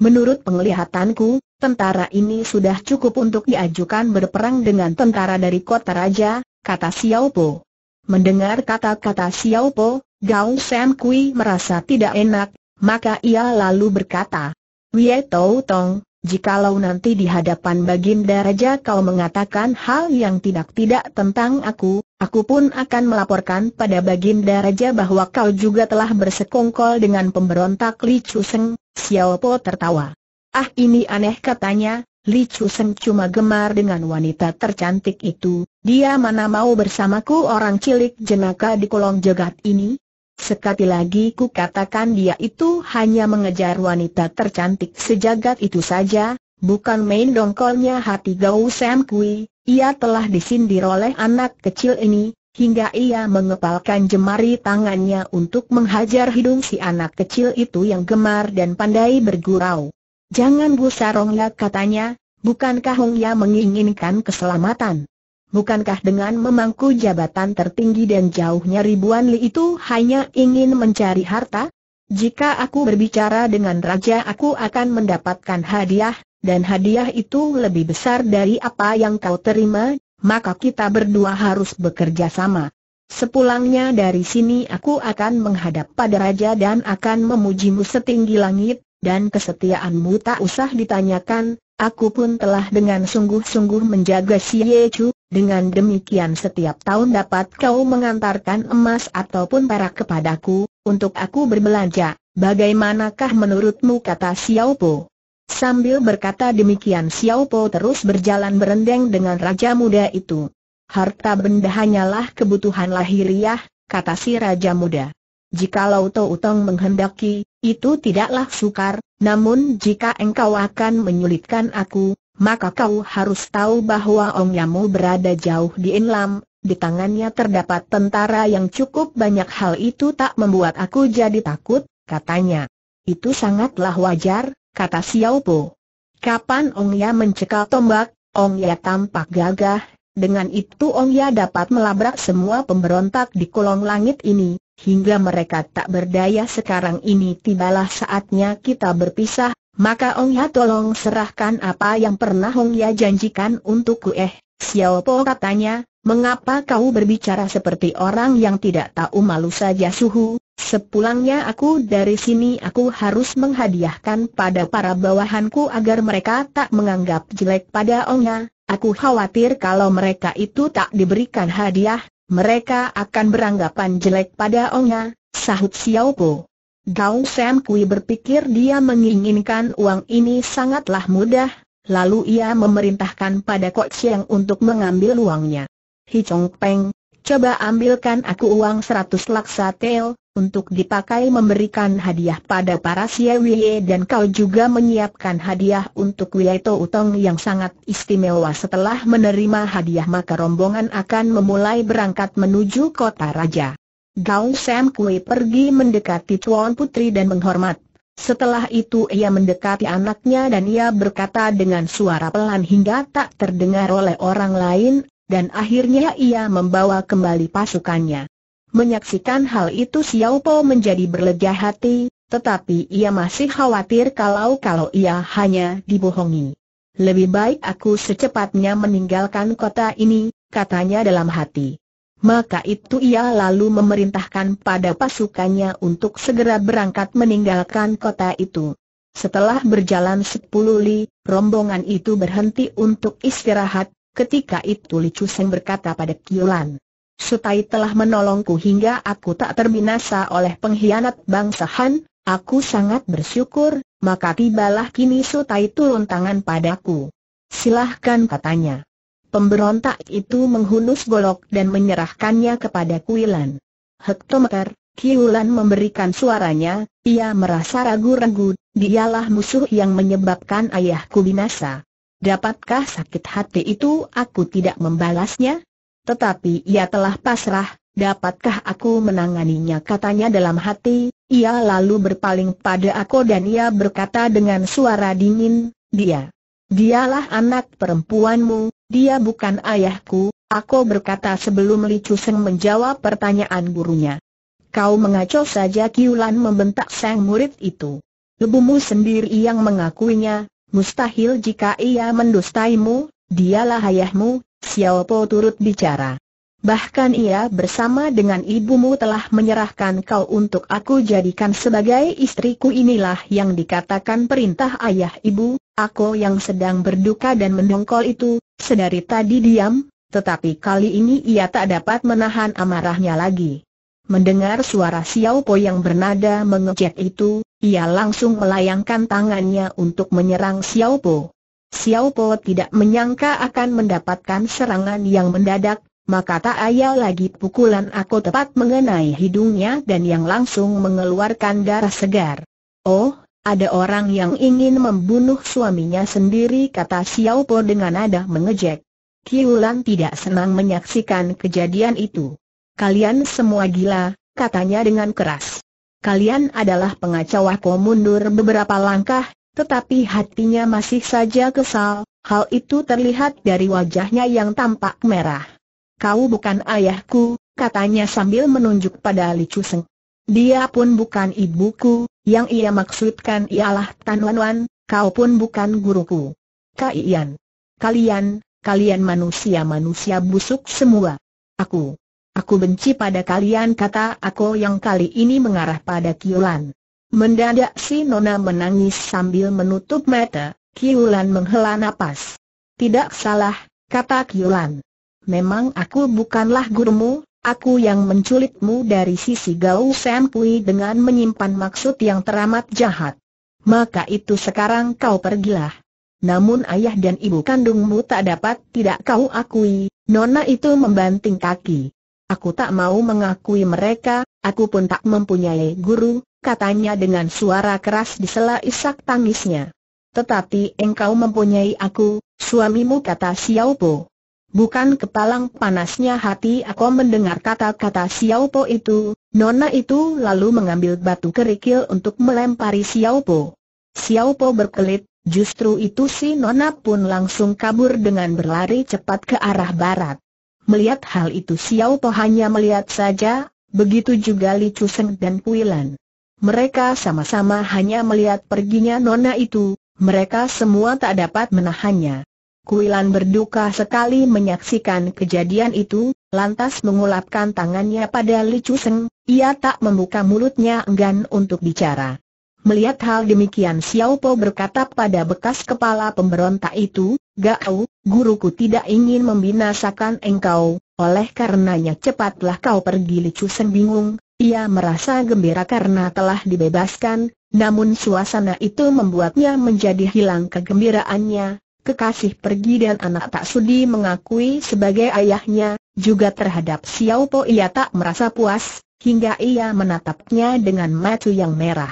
Menurut penglihatanku, tentara ini sudah cukup untuk diajukan berperang dengan tentara dari kota raja, kata Xiao Po. Mendengar kata-kata Xiao Po, Gao Sen Kui merasa tidak enak, maka ia lalu berkata, Wie Tau Tong, jikalau nanti di hadapan baginda raja kau mengatakan hal yang tidak-tidak tentang aku, Aku pun akan melaporkan pada Baginda Raja bahwa kau juga telah bersekongkol dengan pemberontak Li Chuseng, Xiao Po tertawa. Ah ini aneh katanya, Li Chuseng cuma gemar dengan wanita tercantik itu, dia mana mau bersamaku orang cilik jenaka di kolong jagat ini? Sekali lagi ku katakan dia itu hanya mengejar wanita tercantik sejagat itu saja, bukan main dongkolnya hati Gao Sam Kui, ia telah disindir oleh anak kecil ini, hingga ia mengepalkan jemari tangannya untuk menghajar hidung si anak kecil itu yang gemar dan pandai bergurau. Jangan Bu Sarongya katanya, bukankah Hongya menginginkan keselamatan? Bukankah dengan memangku jabatan tertinggi dan jauhnya ribuan li itu hanya ingin mencari harta? Jika aku berbicara dengan raja aku akan mendapatkan hadiah, dan hadiah itu lebih besar dari apa yang kau terima, maka kita berdua harus bekerja sama. Sepulangnya dari sini aku akan menghadap pada raja dan akan memujimu setinggi langit, dan kesetiaanmu tak usah ditanyakan, aku pun telah dengan sungguh-sungguh menjaga si Chu. dengan demikian setiap tahun dapat kau mengantarkan emas ataupun perak kepadaku, untuk aku berbelanja, bagaimanakah menurutmu kata Xiao Po? Sambil berkata demikian Xiao Po terus berjalan berendeng dengan raja muda itu. Harta benda hanyalah kebutuhan lahiriah, kata si raja muda. Jikalau Tou Utong menghendaki, itu tidaklah sukar, namun jika engkau akan menyulitkan aku, maka kau harus tahu bahwa Ong Yamu berada jauh di Inlam, di tangannya terdapat tentara yang cukup banyak hal itu tak membuat aku jadi takut, katanya. Itu sangatlah wajar, kata Xiao Po. Kapan Ong Ya mencekal tombak, Ong Ya tampak gagah, dengan itu Ong Ya dapat melabrak semua pemberontak di kolong langit ini, hingga mereka tak berdaya sekarang ini tibalah saatnya kita berpisah, maka Ong Ya tolong serahkan apa yang pernah Ong Ya janjikan untukku eh, Xiao Po katanya, mengapa kau berbicara seperti orang yang tidak tahu malu saja suhu, Sepulangnya aku dari sini aku harus menghadiahkan pada para bawahanku agar mereka tak menganggap jelek pada Ongnya. Aku khawatir kalau mereka itu tak diberikan hadiah, mereka akan beranggapan jelek pada Ongnya, sahut Xiao Po. Gao Sam Kui berpikir dia menginginkan uang ini sangatlah mudah, lalu ia memerintahkan pada Kok Siang untuk mengambil uangnya. Hi Peng, coba ambilkan aku uang seratus laksa tel, untuk dipakai memberikan hadiah pada para Siewie dan kau juga menyiapkan hadiah untuk Wieto Utong yang sangat istimewa setelah menerima hadiah maka rombongan akan memulai berangkat menuju kota raja. Gao Sam Kui pergi mendekati Tuan Putri dan menghormat. Setelah itu ia mendekati anaknya dan ia berkata dengan suara pelan hingga tak terdengar oleh orang lain, dan akhirnya ia membawa kembali pasukannya. Menyaksikan hal itu Xiao Po menjadi berlega hati, tetapi ia masih khawatir kalau-kalau ia hanya dibohongi. Lebih baik aku secepatnya meninggalkan kota ini, katanya dalam hati. Maka itu ia lalu memerintahkan pada pasukannya untuk segera berangkat meninggalkan kota itu. Setelah berjalan sepuluh li, rombongan itu berhenti untuk istirahat, ketika itu Li Chuseng berkata pada Kiulan. Sutai telah menolongku hingga aku tak terbinasa oleh pengkhianat bangsa Han, aku sangat bersyukur, maka tibalah kini Sutai turun tangan padaku. Silahkan katanya. Pemberontak itu menghunus golok dan menyerahkannya kepada Kuilan. Hektometer, Kiulan memberikan suaranya, ia merasa ragu-ragu, dialah musuh yang menyebabkan ayahku binasa. Dapatkah sakit hati itu aku tidak membalasnya? Tetapi ia telah pasrah, dapatkah aku menanganinya katanya dalam hati, ia lalu berpaling pada aku dan ia berkata dengan suara dingin, dia. Dialah anak perempuanmu, dia bukan ayahku, aku berkata sebelum Li Chuseng menjawab pertanyaan gurunya. Kau mengacau saja Kiulan membentak sang murid itu. Lebumu sendiri yang mengakuinya, mustahil jika ia mendustaimu, Dialah ayahmu, Xiao Po turut bicara. Bahkan ia bersama dengan ibumu telah menyerahkan kau untuk aku jadikan sebagai istriku inilah yang dikatakan perintah ayah ibu, aku yang sedang berduka dan mendongkol itu, sedari tadi diam, tetapi kali ini ia tak dapat menahan amarahnya lagi. Mendengar suara Xiao Po yang bernada mengejek itu, ia langsung melayangkan tangannya untuk menyerang Xiao Po. Xiao Po tidak menyangka akan mendapatkan serangan yang mendadak, maka tak ayal lagi pukulan aku tepat mengenai hidungnya dan yang langsung mengeluarkan darah segar. Oh, ada orang yang ingin membunuh suaminya sendiri kata Xiao Po dengan nada mengejek. Kiulan tidak senang menyaksikan kejadian itu. Kalian semua gila, katanya dengan keras. Kalian adalah pengacau aku mundur beberapa langkah, tetapi hatinya masih saja kesal, hal itu terlihat dari wajahnya yang tampak merah. Kau bukan ayahku, katanya sambil menunjuk pada Li Chuseng. Dia pun bukan ibuku, yang ia maksudkan ialah Tan Wan Wan, kau pun bukan guruku. Ian, Kalian, kalian manusia-manusia busuk semua. Aku, aku benci pada kalian kata aku yang kali ini mengarah pada Kiulan. Mendadak si Nona menangis sambil menutup mata, Kiulan menghela napas. Tidak salah, kata Kiulan. Memang aku bukanlah gurumu, aku yang menculikmu dari sisi gaul Sam dengan menyimpan maksud yang teramat jahat. Maka itu sekarang kau pergilah. Namun ayah dan ibu kandungmu tak dapat tidak kau akui, Nona itu membanting kaki. Aku tak mau mengakui mereka, aku pun tak mempunyai guru, katanya dengan suara keras di sela isak tangisnya. Tetapi engkau mempunyai aku, suamimu kata Xiao Po. Bukan kepalang panasnya hati aku mendengar kata-kata Xiao Po itu, Nona itu lalu mengambil batu kerikil untuk melempari Xiao Po. Xiao Po berkelit, justru itu si Nona pun langsung kabur dengan berlari cepat ke arah barat. Melihat hal itu Xiao Po hanya melihat saja, begitu juga Li Chu Seng dan Puilan. Mereka sama-sama hanya melihat perginya nona itu, mereka semua tak dapat menahannya. Kuilan berduka sekali menyaksikan kejadian itu, lantas mengulapkan tangannya pada Li Chuseng, ia tak membuka mulutnya enggan untuk bicara. Melihat hal demikian Xiao Po berkata pada bekas kepala pemberontak itu, Gao, guruku tidak ingin membinasakan engkau, oleh karenanya cepatlah kau pergi Li Chuseng bingung, ia merasa gembira karena telah dibebaskan, namun suasana itu membuatnya menjadi hilang kegembiraannya. Kekasih pergi dan anak tak sudi mengakui sebagai ayahnya, juga terhadap Xiao Po ia tak merasa puas, hingga ia menatapnya dengan mata yang merah.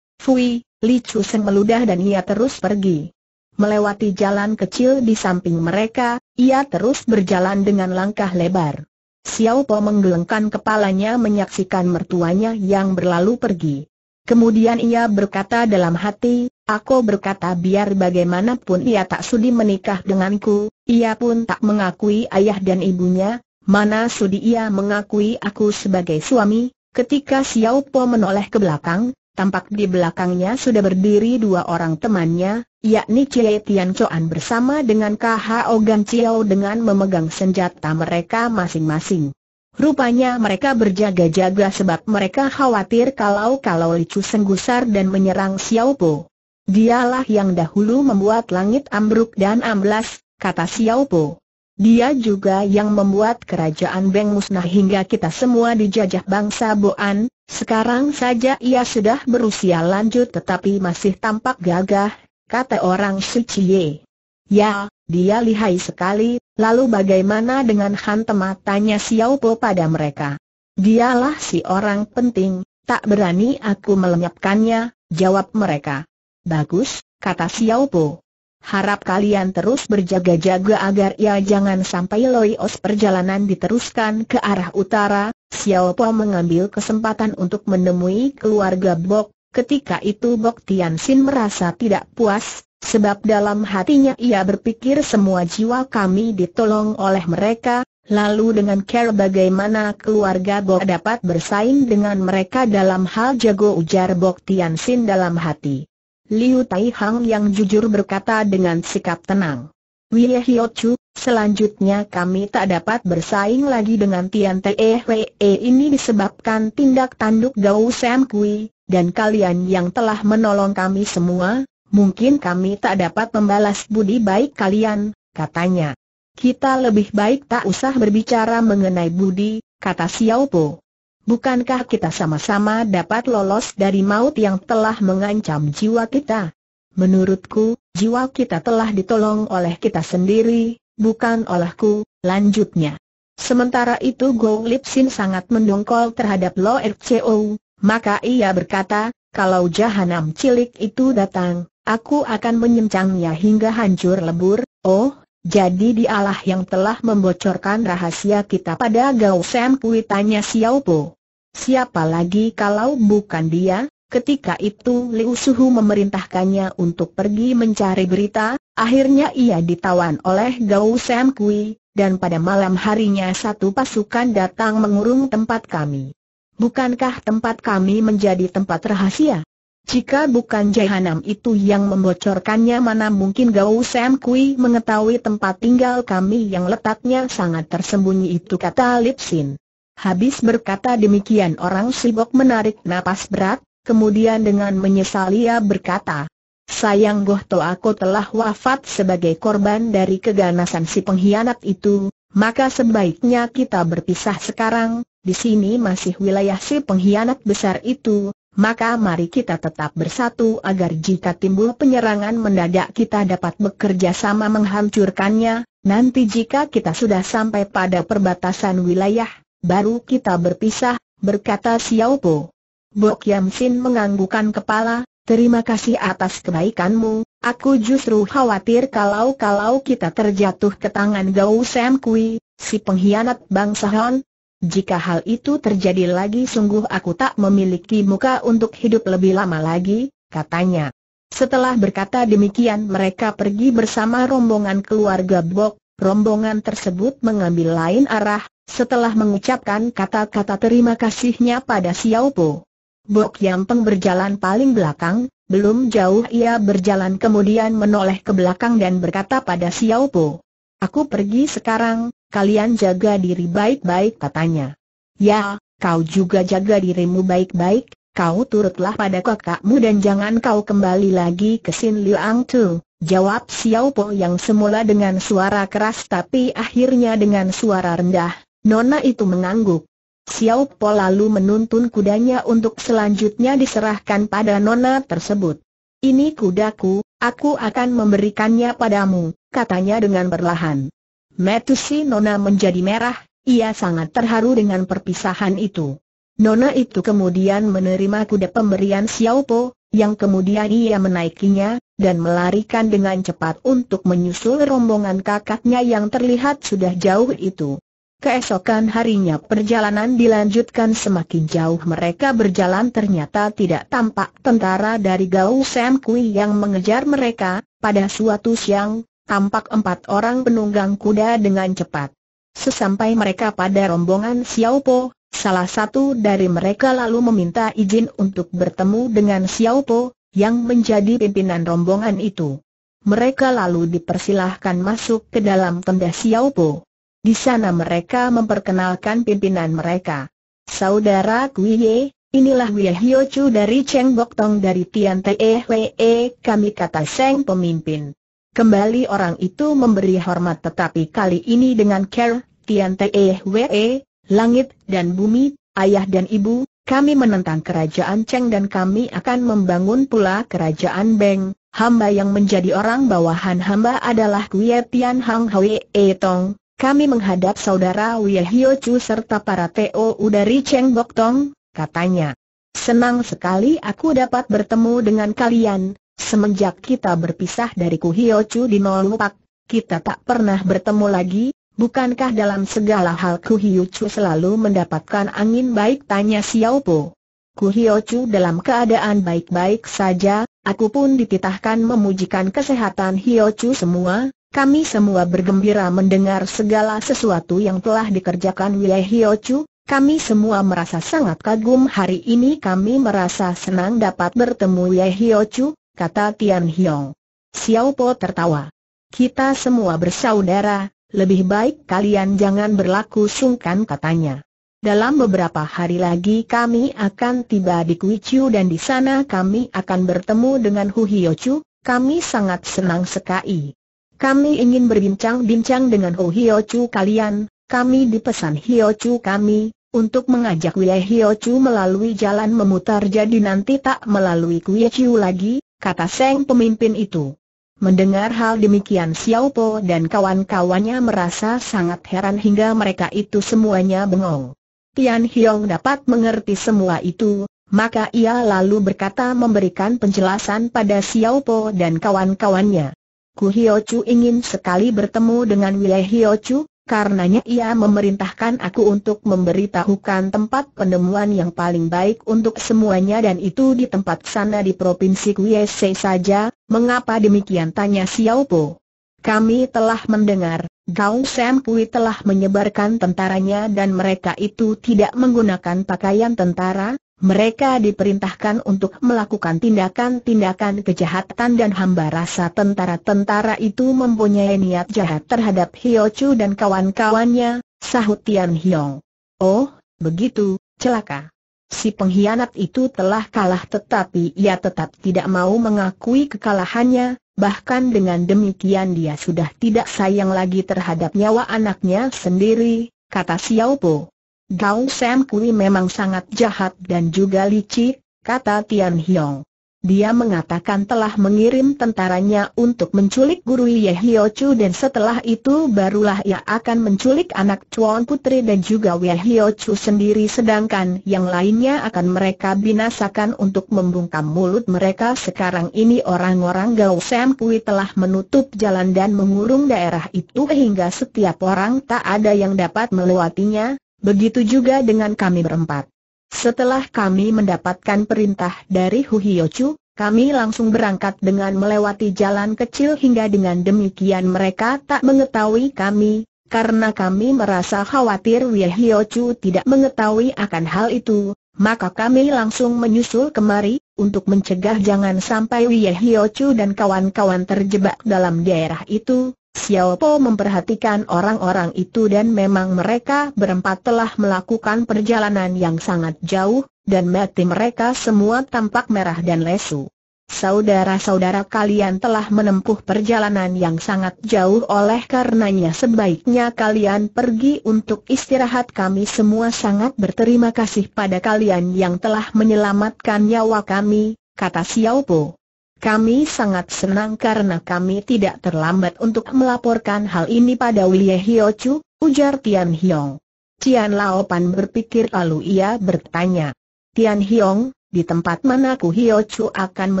Fui, Li Chu semeludah dan ia terus pergi. Melewati jalan kecil di samping mereka, ia terus berjalan dengan langkah lebar. Xiao Po menggelengkan kepalanya menyaksikan mertuanya yang berlalu pergi. Kemudian ia berkata dalam hati, aku berkata biar bagaimanapun ia tak sudi menikah denganku, ia pun tak mengakui ayah dan ibunya, mana sudi ia mengakui aku sebagai suami, ketika Xiao Po menoleh ke belakang, tampak di belakangnya sudah berdiri dua orang temannya, yakni Cie Tian Choan bersama dengan K.H. Ogan Ciao dengan memegang senjata mereka masing-masing. Rupanya mereka berjaga-jaga sebab mereka khawatir kalau-kalau Licu Senggusar dan menyerang Xiao Po. Dialah yang dahulu membuat langit ambruk dan amblas, kata Xiao Po. Dia juga yang membuat kerajaan Beng musnah hingga kita semua dijajah bangsa Boan, sekarang saja ia sudah berusia lanjut tetapi masih tampak gagah, kata orang Suciye. Ya, dia lihai sekali, lalu bagaimana dengan hantam Tanya Xiao Po pada mereka? Dialah si orang penting, tak berani aku melenyapkannya, jawab mereka. Bagus, kata Xiao Po. Harap kalian terus berjaga-jaga agar ia jangan sampai loyos perjalanan diteruskan ke arah utara. Xiao Po mengambil kesempatan untuk menemui keluarga Bok. Ketika itu Bok Tian Xin merasa tidak puas, sebab dalam hatinya ia berpikir semua jiwa kami ditolong oleh mereka, Lalu dengan care bagaimana keluarga Bok dapat bersaing dengan mereka dalam hal jago ujar Bok Tian Xin dalam hati. Liu Taihang yang jujur berkata dengan sikap tenang. Wih Chu, selanjutnya kami tak dapat bersaing lagi dengan Tian Te eh Hwe e ini disebabkan tindak tanduk Gao Sam Kui, dan kalian yang telah menolong kami semua, mungkin kami tak dapat membalas budi baik kalian, katanya. Kita lebih baik tak usah berbicara mengenai budi, kata Xiao Po. Bukankah kita sama-sama dapat lolos dari maut yang telah mengancam jiwa kita? Menurutku, jiwa kita telah ditolong oleh kita sendiri, bukan olehku, lanjutnya. Sementara itu Go Lip sangat mendongkol terhadap Lo RCO, maka ia berkata, kalau jahanam cilik itu datang, aku akan menyencangnya hingga hancur lebur, oh, jadi dialah yang telah membocorkan rahasia kita pada Gao Sam Kui tanya Xiao Po. Siapa lagi kalau bukan dia? Ketika itu Liu Suhu memerintahkannya untuk pergi mencari berita, akhirnya ia ditawan oleh Gao Sam Kui, dan pada malam harinya satu pasukan datang mengurung tempat kami. Bukankah tempat kami menjadi tempat rahasia? Jika bukan Jahanam itu yang membocorkannya mana mungkin Gao Sam Kui mengetahui tempat tinggal kami yang letaknya sangat tersembunyi itu kata Lipsin. Habis berkata demikian orang sibok menarik napas berat, kemudian dengan menyesal ia berkata, Sayang Goh To aku telah wafat sebagai korban dari keganasan si pengkhianat itu, maka sebaiknya kita berpisah sekarang, di sini masih wilayah si pengkhianat besar itu, maka mari kita tetap bersatu agar jika timbul penyerangan mendadak kita dapat bekerja sama menghancurkannya, nanti jika kita sudah sampai pada perbatasan wilayah, baru kita berpisah, berkata Xiao Po. Bok Yam Sin menganggukan kepala, terima kasih atas kebaikanmu, aku justru khawatir kalau-kalau kita terjatuh ke tangan Gao Sam Kui, si pengkhianat bangsa Han. Jika hal itu terjadi lagi sungguh aku tak memiliki muka untuk hidup lebih lama lagi, katanya. Setelah berkata demikian mereka pergi bersama rombongan keluarga Bok, rombongan tersebut mengambil lain arah, setelah mengucapkan kata-kata terima kasihnya pada Xiao Po, Bok Yampeng berjalan paling belakang, belum jauh ia berjalan kemudian menoleh ke belakang dan berkata pada Xiao Po, Aku pergi sekarang, kalian jaga diri baik-baik katanya. Ya, kau juga jaga dirimu baik-baik, kau turutlah pada kakakmu dan jangan kau kembali lagi ke Sin Liang Tu, jawab Xiao Po yang semula dengan suara keras tapi akhirnya dengan suara rendah, Nona itu mengangguk. Xiao Po lalu menuntun kudanya untuk selanjutnya diserahkan pada nona tersebut. Ini kudaku, aku akan memberikannya padamu, katanya dengan perlahan. Metusi nona menjadi merah, ia sangat terharu dengan perpisahan itu. Nona itu kemudian menerima kuda pemberian Xiao Po, yang kemudian ia menaikinya, dan melarikan dengan cepat untuk menyusul rombongan kakaknya yang terlihat sudah jauh itu. Keesokan harinya perjalanan dilanjutkan semakin jauh mereka berjalan ternyata tidak tampak tentara dari Gao Sam Kui yang mengejar mereka, pada suatu siang, tampak empat orang penunggang kuda dengan cepat. Sesampai mereka pada rombongan Xiao Po, salah satu dari mereka lalu meminta izin untuk bertemu dengan Xiao Po, yang menjadi pimpinan rombongan itu. Mereka lalu dipersilahkan masuk ke dalam tenda Xiao Po. Di sana mereka memperkenalkan pimpinan mereka. Saudara Kuiye, inilah Wei Hyochu dari Cheng Bok Tong dari Tian Te e Hwe, e, kami kata Seng pemimpin. Kembali orang itu memberi hormat tetapi kali ini dengan care, Tian Te e Hwe, langit dan bumi, ayah dan ibu, kami menentang kerajaan Cheng dan kami akan membangun pula kerajaan Beng. Hamba yang menjadi orang bawahan hamba adalah Kuiye Tian Hang Hwe Tong, kami menghadap saudara Wiyahyo Chu serta para TOU dari Cheng Bok Tong, katanya. Senang sekali aku dapat bertemu dengan kalian, semenjak kita berpisah dari Hyo Chu di Nolupak, kita tak pernah bertemu lagi, bukankah dalam segala hal Hyo Chu selalu mendapatkan angin baik tanya Xiao Po. Hyo Chu dalam keadaan baik-baik saja, aku pun dititahkan memujikan kesehatan Hyo Chu semua, kami semua bergembira mendengar segala sesuatu yang telah dikerjakan wilayah Hiochu, kami semua merasa sangat kagum hari ini kami merasa senang dapat bertemu Ye Hiochu, kata Tian Hiong. Xiao Po tertawa. Kita semua bersaudara, lebih baik kalian jangan berlaku sungkan katanya. Dalam beberapa hari lagi kami akan tiba di Kuichiu dan di sana kami akan bertemu dengan Hu Hiochu, kami sangat senang sekali. Kami ingin berbincang-bincang dengan Oh Hio Chu kalian, kami dipesan Hio Chu kami, untuk mengajak Wei Hio Chu melalui jalan memutar jadi nanti tak melalui Kue Chiu lagi, kata Seng pemimpin itu. Mendengar hal demikian Xiao Po dan kawan-kawannya merasa sangat heran hingga mereka itu semuanya bengong. Tian Hiong dapat mengerti semua itu, maka ia lalu berkata memberikan penjelasan pada Xiao Po dan kawan-kawannya. Ku Chu ingin sekali bertemu dengan wilayah Chu, karenanya ia memerintahkan aku untuk memberitahukan tempat penemuan yang paling baik untuk semuanya dan itu di tempat sana di Provinsi Kuese saja, mengapa demikian tanya Xiao Po. Kami telah mendengar, Gao Sam Kui telah menyebarkan tentaranya dan mereka itu tidak menggunakan pakaian tentara, mereka diperintahkan untuk melakukan tindakan-tindakan kejahatan dan hamba rasa tentara-tentara itu mempunyai niat jahat terhadap Hio Chu dan kawan-kawannya, sahut Tian Hiong. Oh, begitu, celaka. Si pengkhianat itu telah kalah tetapi ia tetap tidak mau mengakui kekalahannya, bahkan dengan demikian dia sudah tidak sayang lagi terhadap nyawa anaknya sendiri, kata Xiao Po. Gao Sam Kui memang sangat jahat dan juga licik, kata Tian Hiong. Dia mengatakan telah mengirim tentaranya untuk menculik guru Ye Hyo Chu dan setelah itu barulah ia akan menculik anak Chuan Putri dan juga Ye Hyo Chu sendiri sedangkan yang lainnya akan mereka binasakan untuk membungkam mulut mereka sekarang ini orang-orang Gao Sam Kui telah menutup jalan dan mengurung daerah itu hingga setiap orang tak ada yang dapat melewatinya, Begitu juga dengan kami berempat. Setelah kami mendapatkan perintah dari Hu Hiyochu, kami langsung berangkat dengan melewati jalan kecil hingga dengan demikian mereka tak mengetahui kami, karena kami merasa khawatir Wei Hiyochu tidak mengetahui akan hal itu, maka kami langsung menyusul kemari, untuk mencegah jangan sampai Wei Hiyochu dan kawan-kawan terjebak dalam daerah itu, Xiaopo memperhatikan orang-orang itu dan memang mereka berempat telah melakukan perjalanan yang sangat jauh, dan mati mereka semua tampak merah dan lesu. Saudara-saudara kalian telah menempuh perjalanan yang sangat jauh oleh karenanya sebaiknya kalian pergi untuk istirahat kami semua sangat berterima kasih pada kalian yang telah menyelamatkan nyawa kami, kata Xiaopo. Kami sangat senang karena kami tidak terlambat untuk melaporkan hal ini pada William Hyo Chu, ujar Tian Hiong. Tian Lao Pan berpikir lalu ia bertanya. Tian Hiong, di tempat mana Ku Hyo Chu akan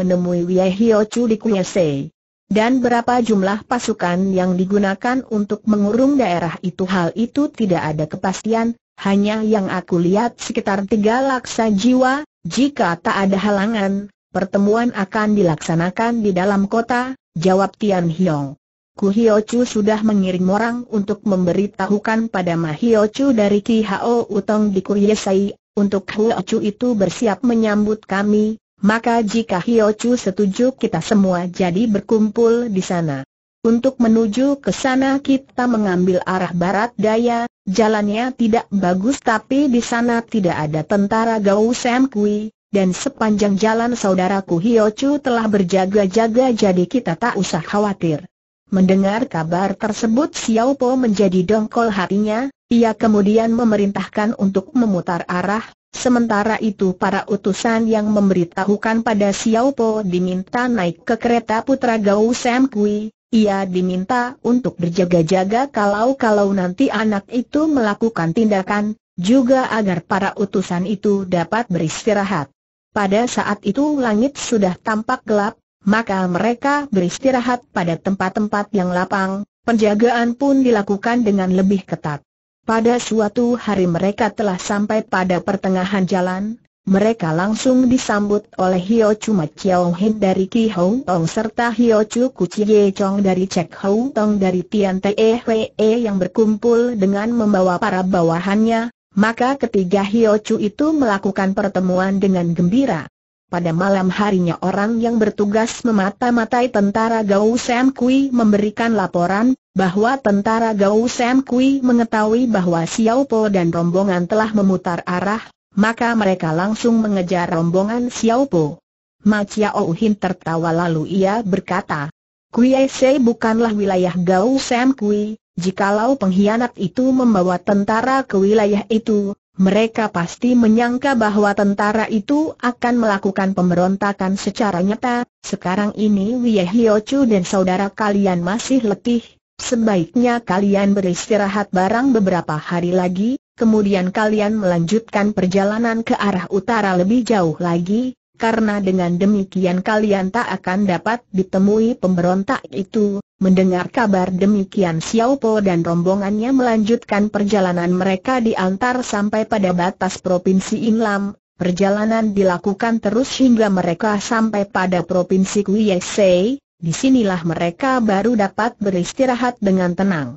menemui Wilie Hyo Chu di Kuyesei? Dan berapa jumlah pasukan yang digunakan untuk mengurung daerah itu hal itu tidak ada kepastian, hanya yang aku lihat sekitar tiga laksa jiwa, jika tak ada halangan, pertemuan akan dilaksanakan di dalam kota, jawab Tian Hiong. Ku Hio Chu sudah mengirim orang untuk memberitahukan pada Ma Hio Chu dari Ki Hao Utong di Kuyesai untuk Hio Chu itu bersiap menyambut kami, maka jika Hio Chu setuju kita semua jadi berkumpul di sana. Untuk menuju ke sana kita mengambil arah barat daya, jalannya tidak bagus tapi di sana tidak ada tentara Gao Sam Kui, dan sepanjang jalan saudaraku Chu telah berjaga-jaga jadi kita tak usah khawatir. Mendengar kabar tersebut Xiao Po menjadi dongkol hatinya, ia kemudian memerintahkan untuk memutar arah, sementara itu para utusan yang memberitahukan pada Xiao Po diminta naik ke kereta putra Gao Sam Kui, ia diminta untuk berjaga-jaga kalau-kalau nanti anak itu melakukan tindakan, juga agar para utusan itu dapat beristirahat. Pada saat itu langit sudah tampak gelap, maka mereka beristirahat pada tempat-tempat yang lapang, penjagaan pun dilakukan dengan lebih ketat. Pada suatu hari mereka telah sampai pada pertengahan jalan, mereka langsung disambut oleh Hio Chu Ma Chiao Hin dari Ki Hong Tong serta Hio Chu Ku Ye Chong dari Chek Hong Tong dari Tian Te Hwe yang berkumpul dengan membawa para bawahannya, maka ketiga Chu itu melakukan pertemuan dengan gembira. Pada malam harinya orang yang bertugas memata-matai tentara Gao Sam Kui memberikan laporan, bahwa tentara Gao Sam Kui mengetahui bahwa Xiao Po dan rombongan telah memutar arah, maka mereka langsung mengejar rombongan Xiao Po. Ma Chiao Hin tertawa lalu ia berkata, Kui Se bukanlah wilayah Gao Sam Kui, Jikalau pengkhianat itu membawa tentara ke wilayah itu, mereka pasti menyangka bahwa tentara itu akan melakukan pemberontakan secara nyata. Sekarang ini Wei Hiochu dan saudara kalian masih letih, sebaiknya kalian beristirahat barang beberapa hari lagi, kemudian kalian melanjutkan perjalanan ke arah utara lebih jauh lagi, karena dengan demikian kalian tak akan dapat ditemui pemberontak itu. Mendengar kabar demikian Xiao Po dan rombongannya melanjutkan perjalanan mereka diantar sampai pada batas Provinsi Inlam. Perjalanan dilakukan terus hingga mereka sampai pada Provinsi Kuyesei, disinilah mereka baru dapat beristirahat dengan tenang.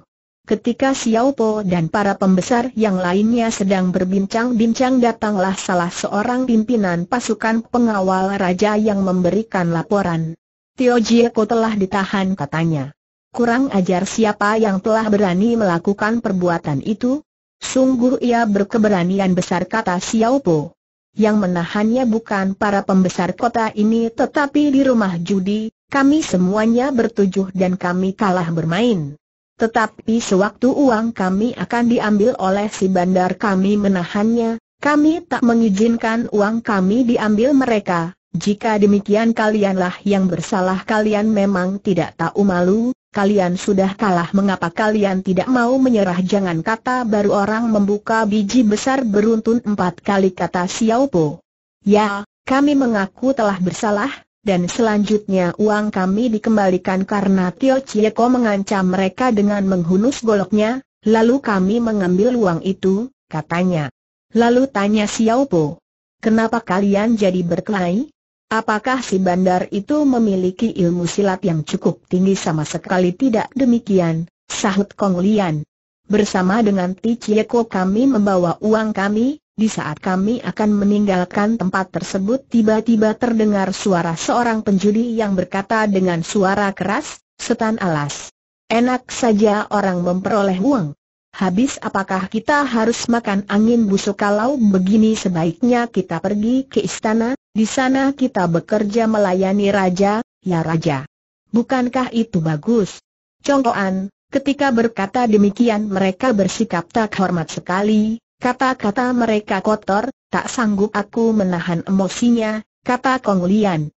Ketika Xiao Po dan para pembesar yang lainnya sedang berbincang-bincang datanglah salah seorang pimpinan pasukan pengawal raja yang memberikan laporan. Tio Jieko telah ditahan katanya. Kurang ajar siapa yang telah berani melakukan perbuatan itu? Sungguh ia berkeberanian besar kata Xiao Po. Yang menahannya bukan para pembesar kota ini tetapi di rumah judi, kami semuanya bertujuh dan kami kalah bermain. Tetapi sewaktu uang kami akan diambil oleh si bandar kami menahannya, kami tak mengizinkan uang kami diambil mereka. Jika demikian kalianlah yang bersalah kalian memang tidak tahu malu, kalian sudah kalah mengapa kalian tidak mau menyerah jangan kata baru orang membuka biji besar beruntun empat kali kata Xiao Po. Ya, kami mengaku telah bersalah, dan selanjutnya uang kami dikembalikan karena Tio Chieko mengancam mereka dengan menghunus goloknya, lalu kami mengambil uang itu, katanya. Lalu tanya Xiao Po, kenapa kalian jadi berkelahi? Apakah si bandar itu memiliki ilmu silat yang cukup tinggi sama sekali tidak demikian, sahut Kong Lian. Bersama dengan Ti Chieko kami membawa uang kami, di saat kami akan meninggalkan tempat tersebut tiba-tiba terdengar suara seorang penjudi yang berkata dengan suara keras, setan alas. Enak saja orang memperoleh uang. Habis apakah kita harus makan angin busuk kalau begini sebaiknya kita pergi ke istana, di sana kita bekerja melayani raja, ya raja. Bukankah itu bagus? Congkoan, ketika berkata demikian mereka bersikap tak hormat sekali, Kata-kata mereka kotor, tak sanggup aku menahan emosinya, kata Kong Lian.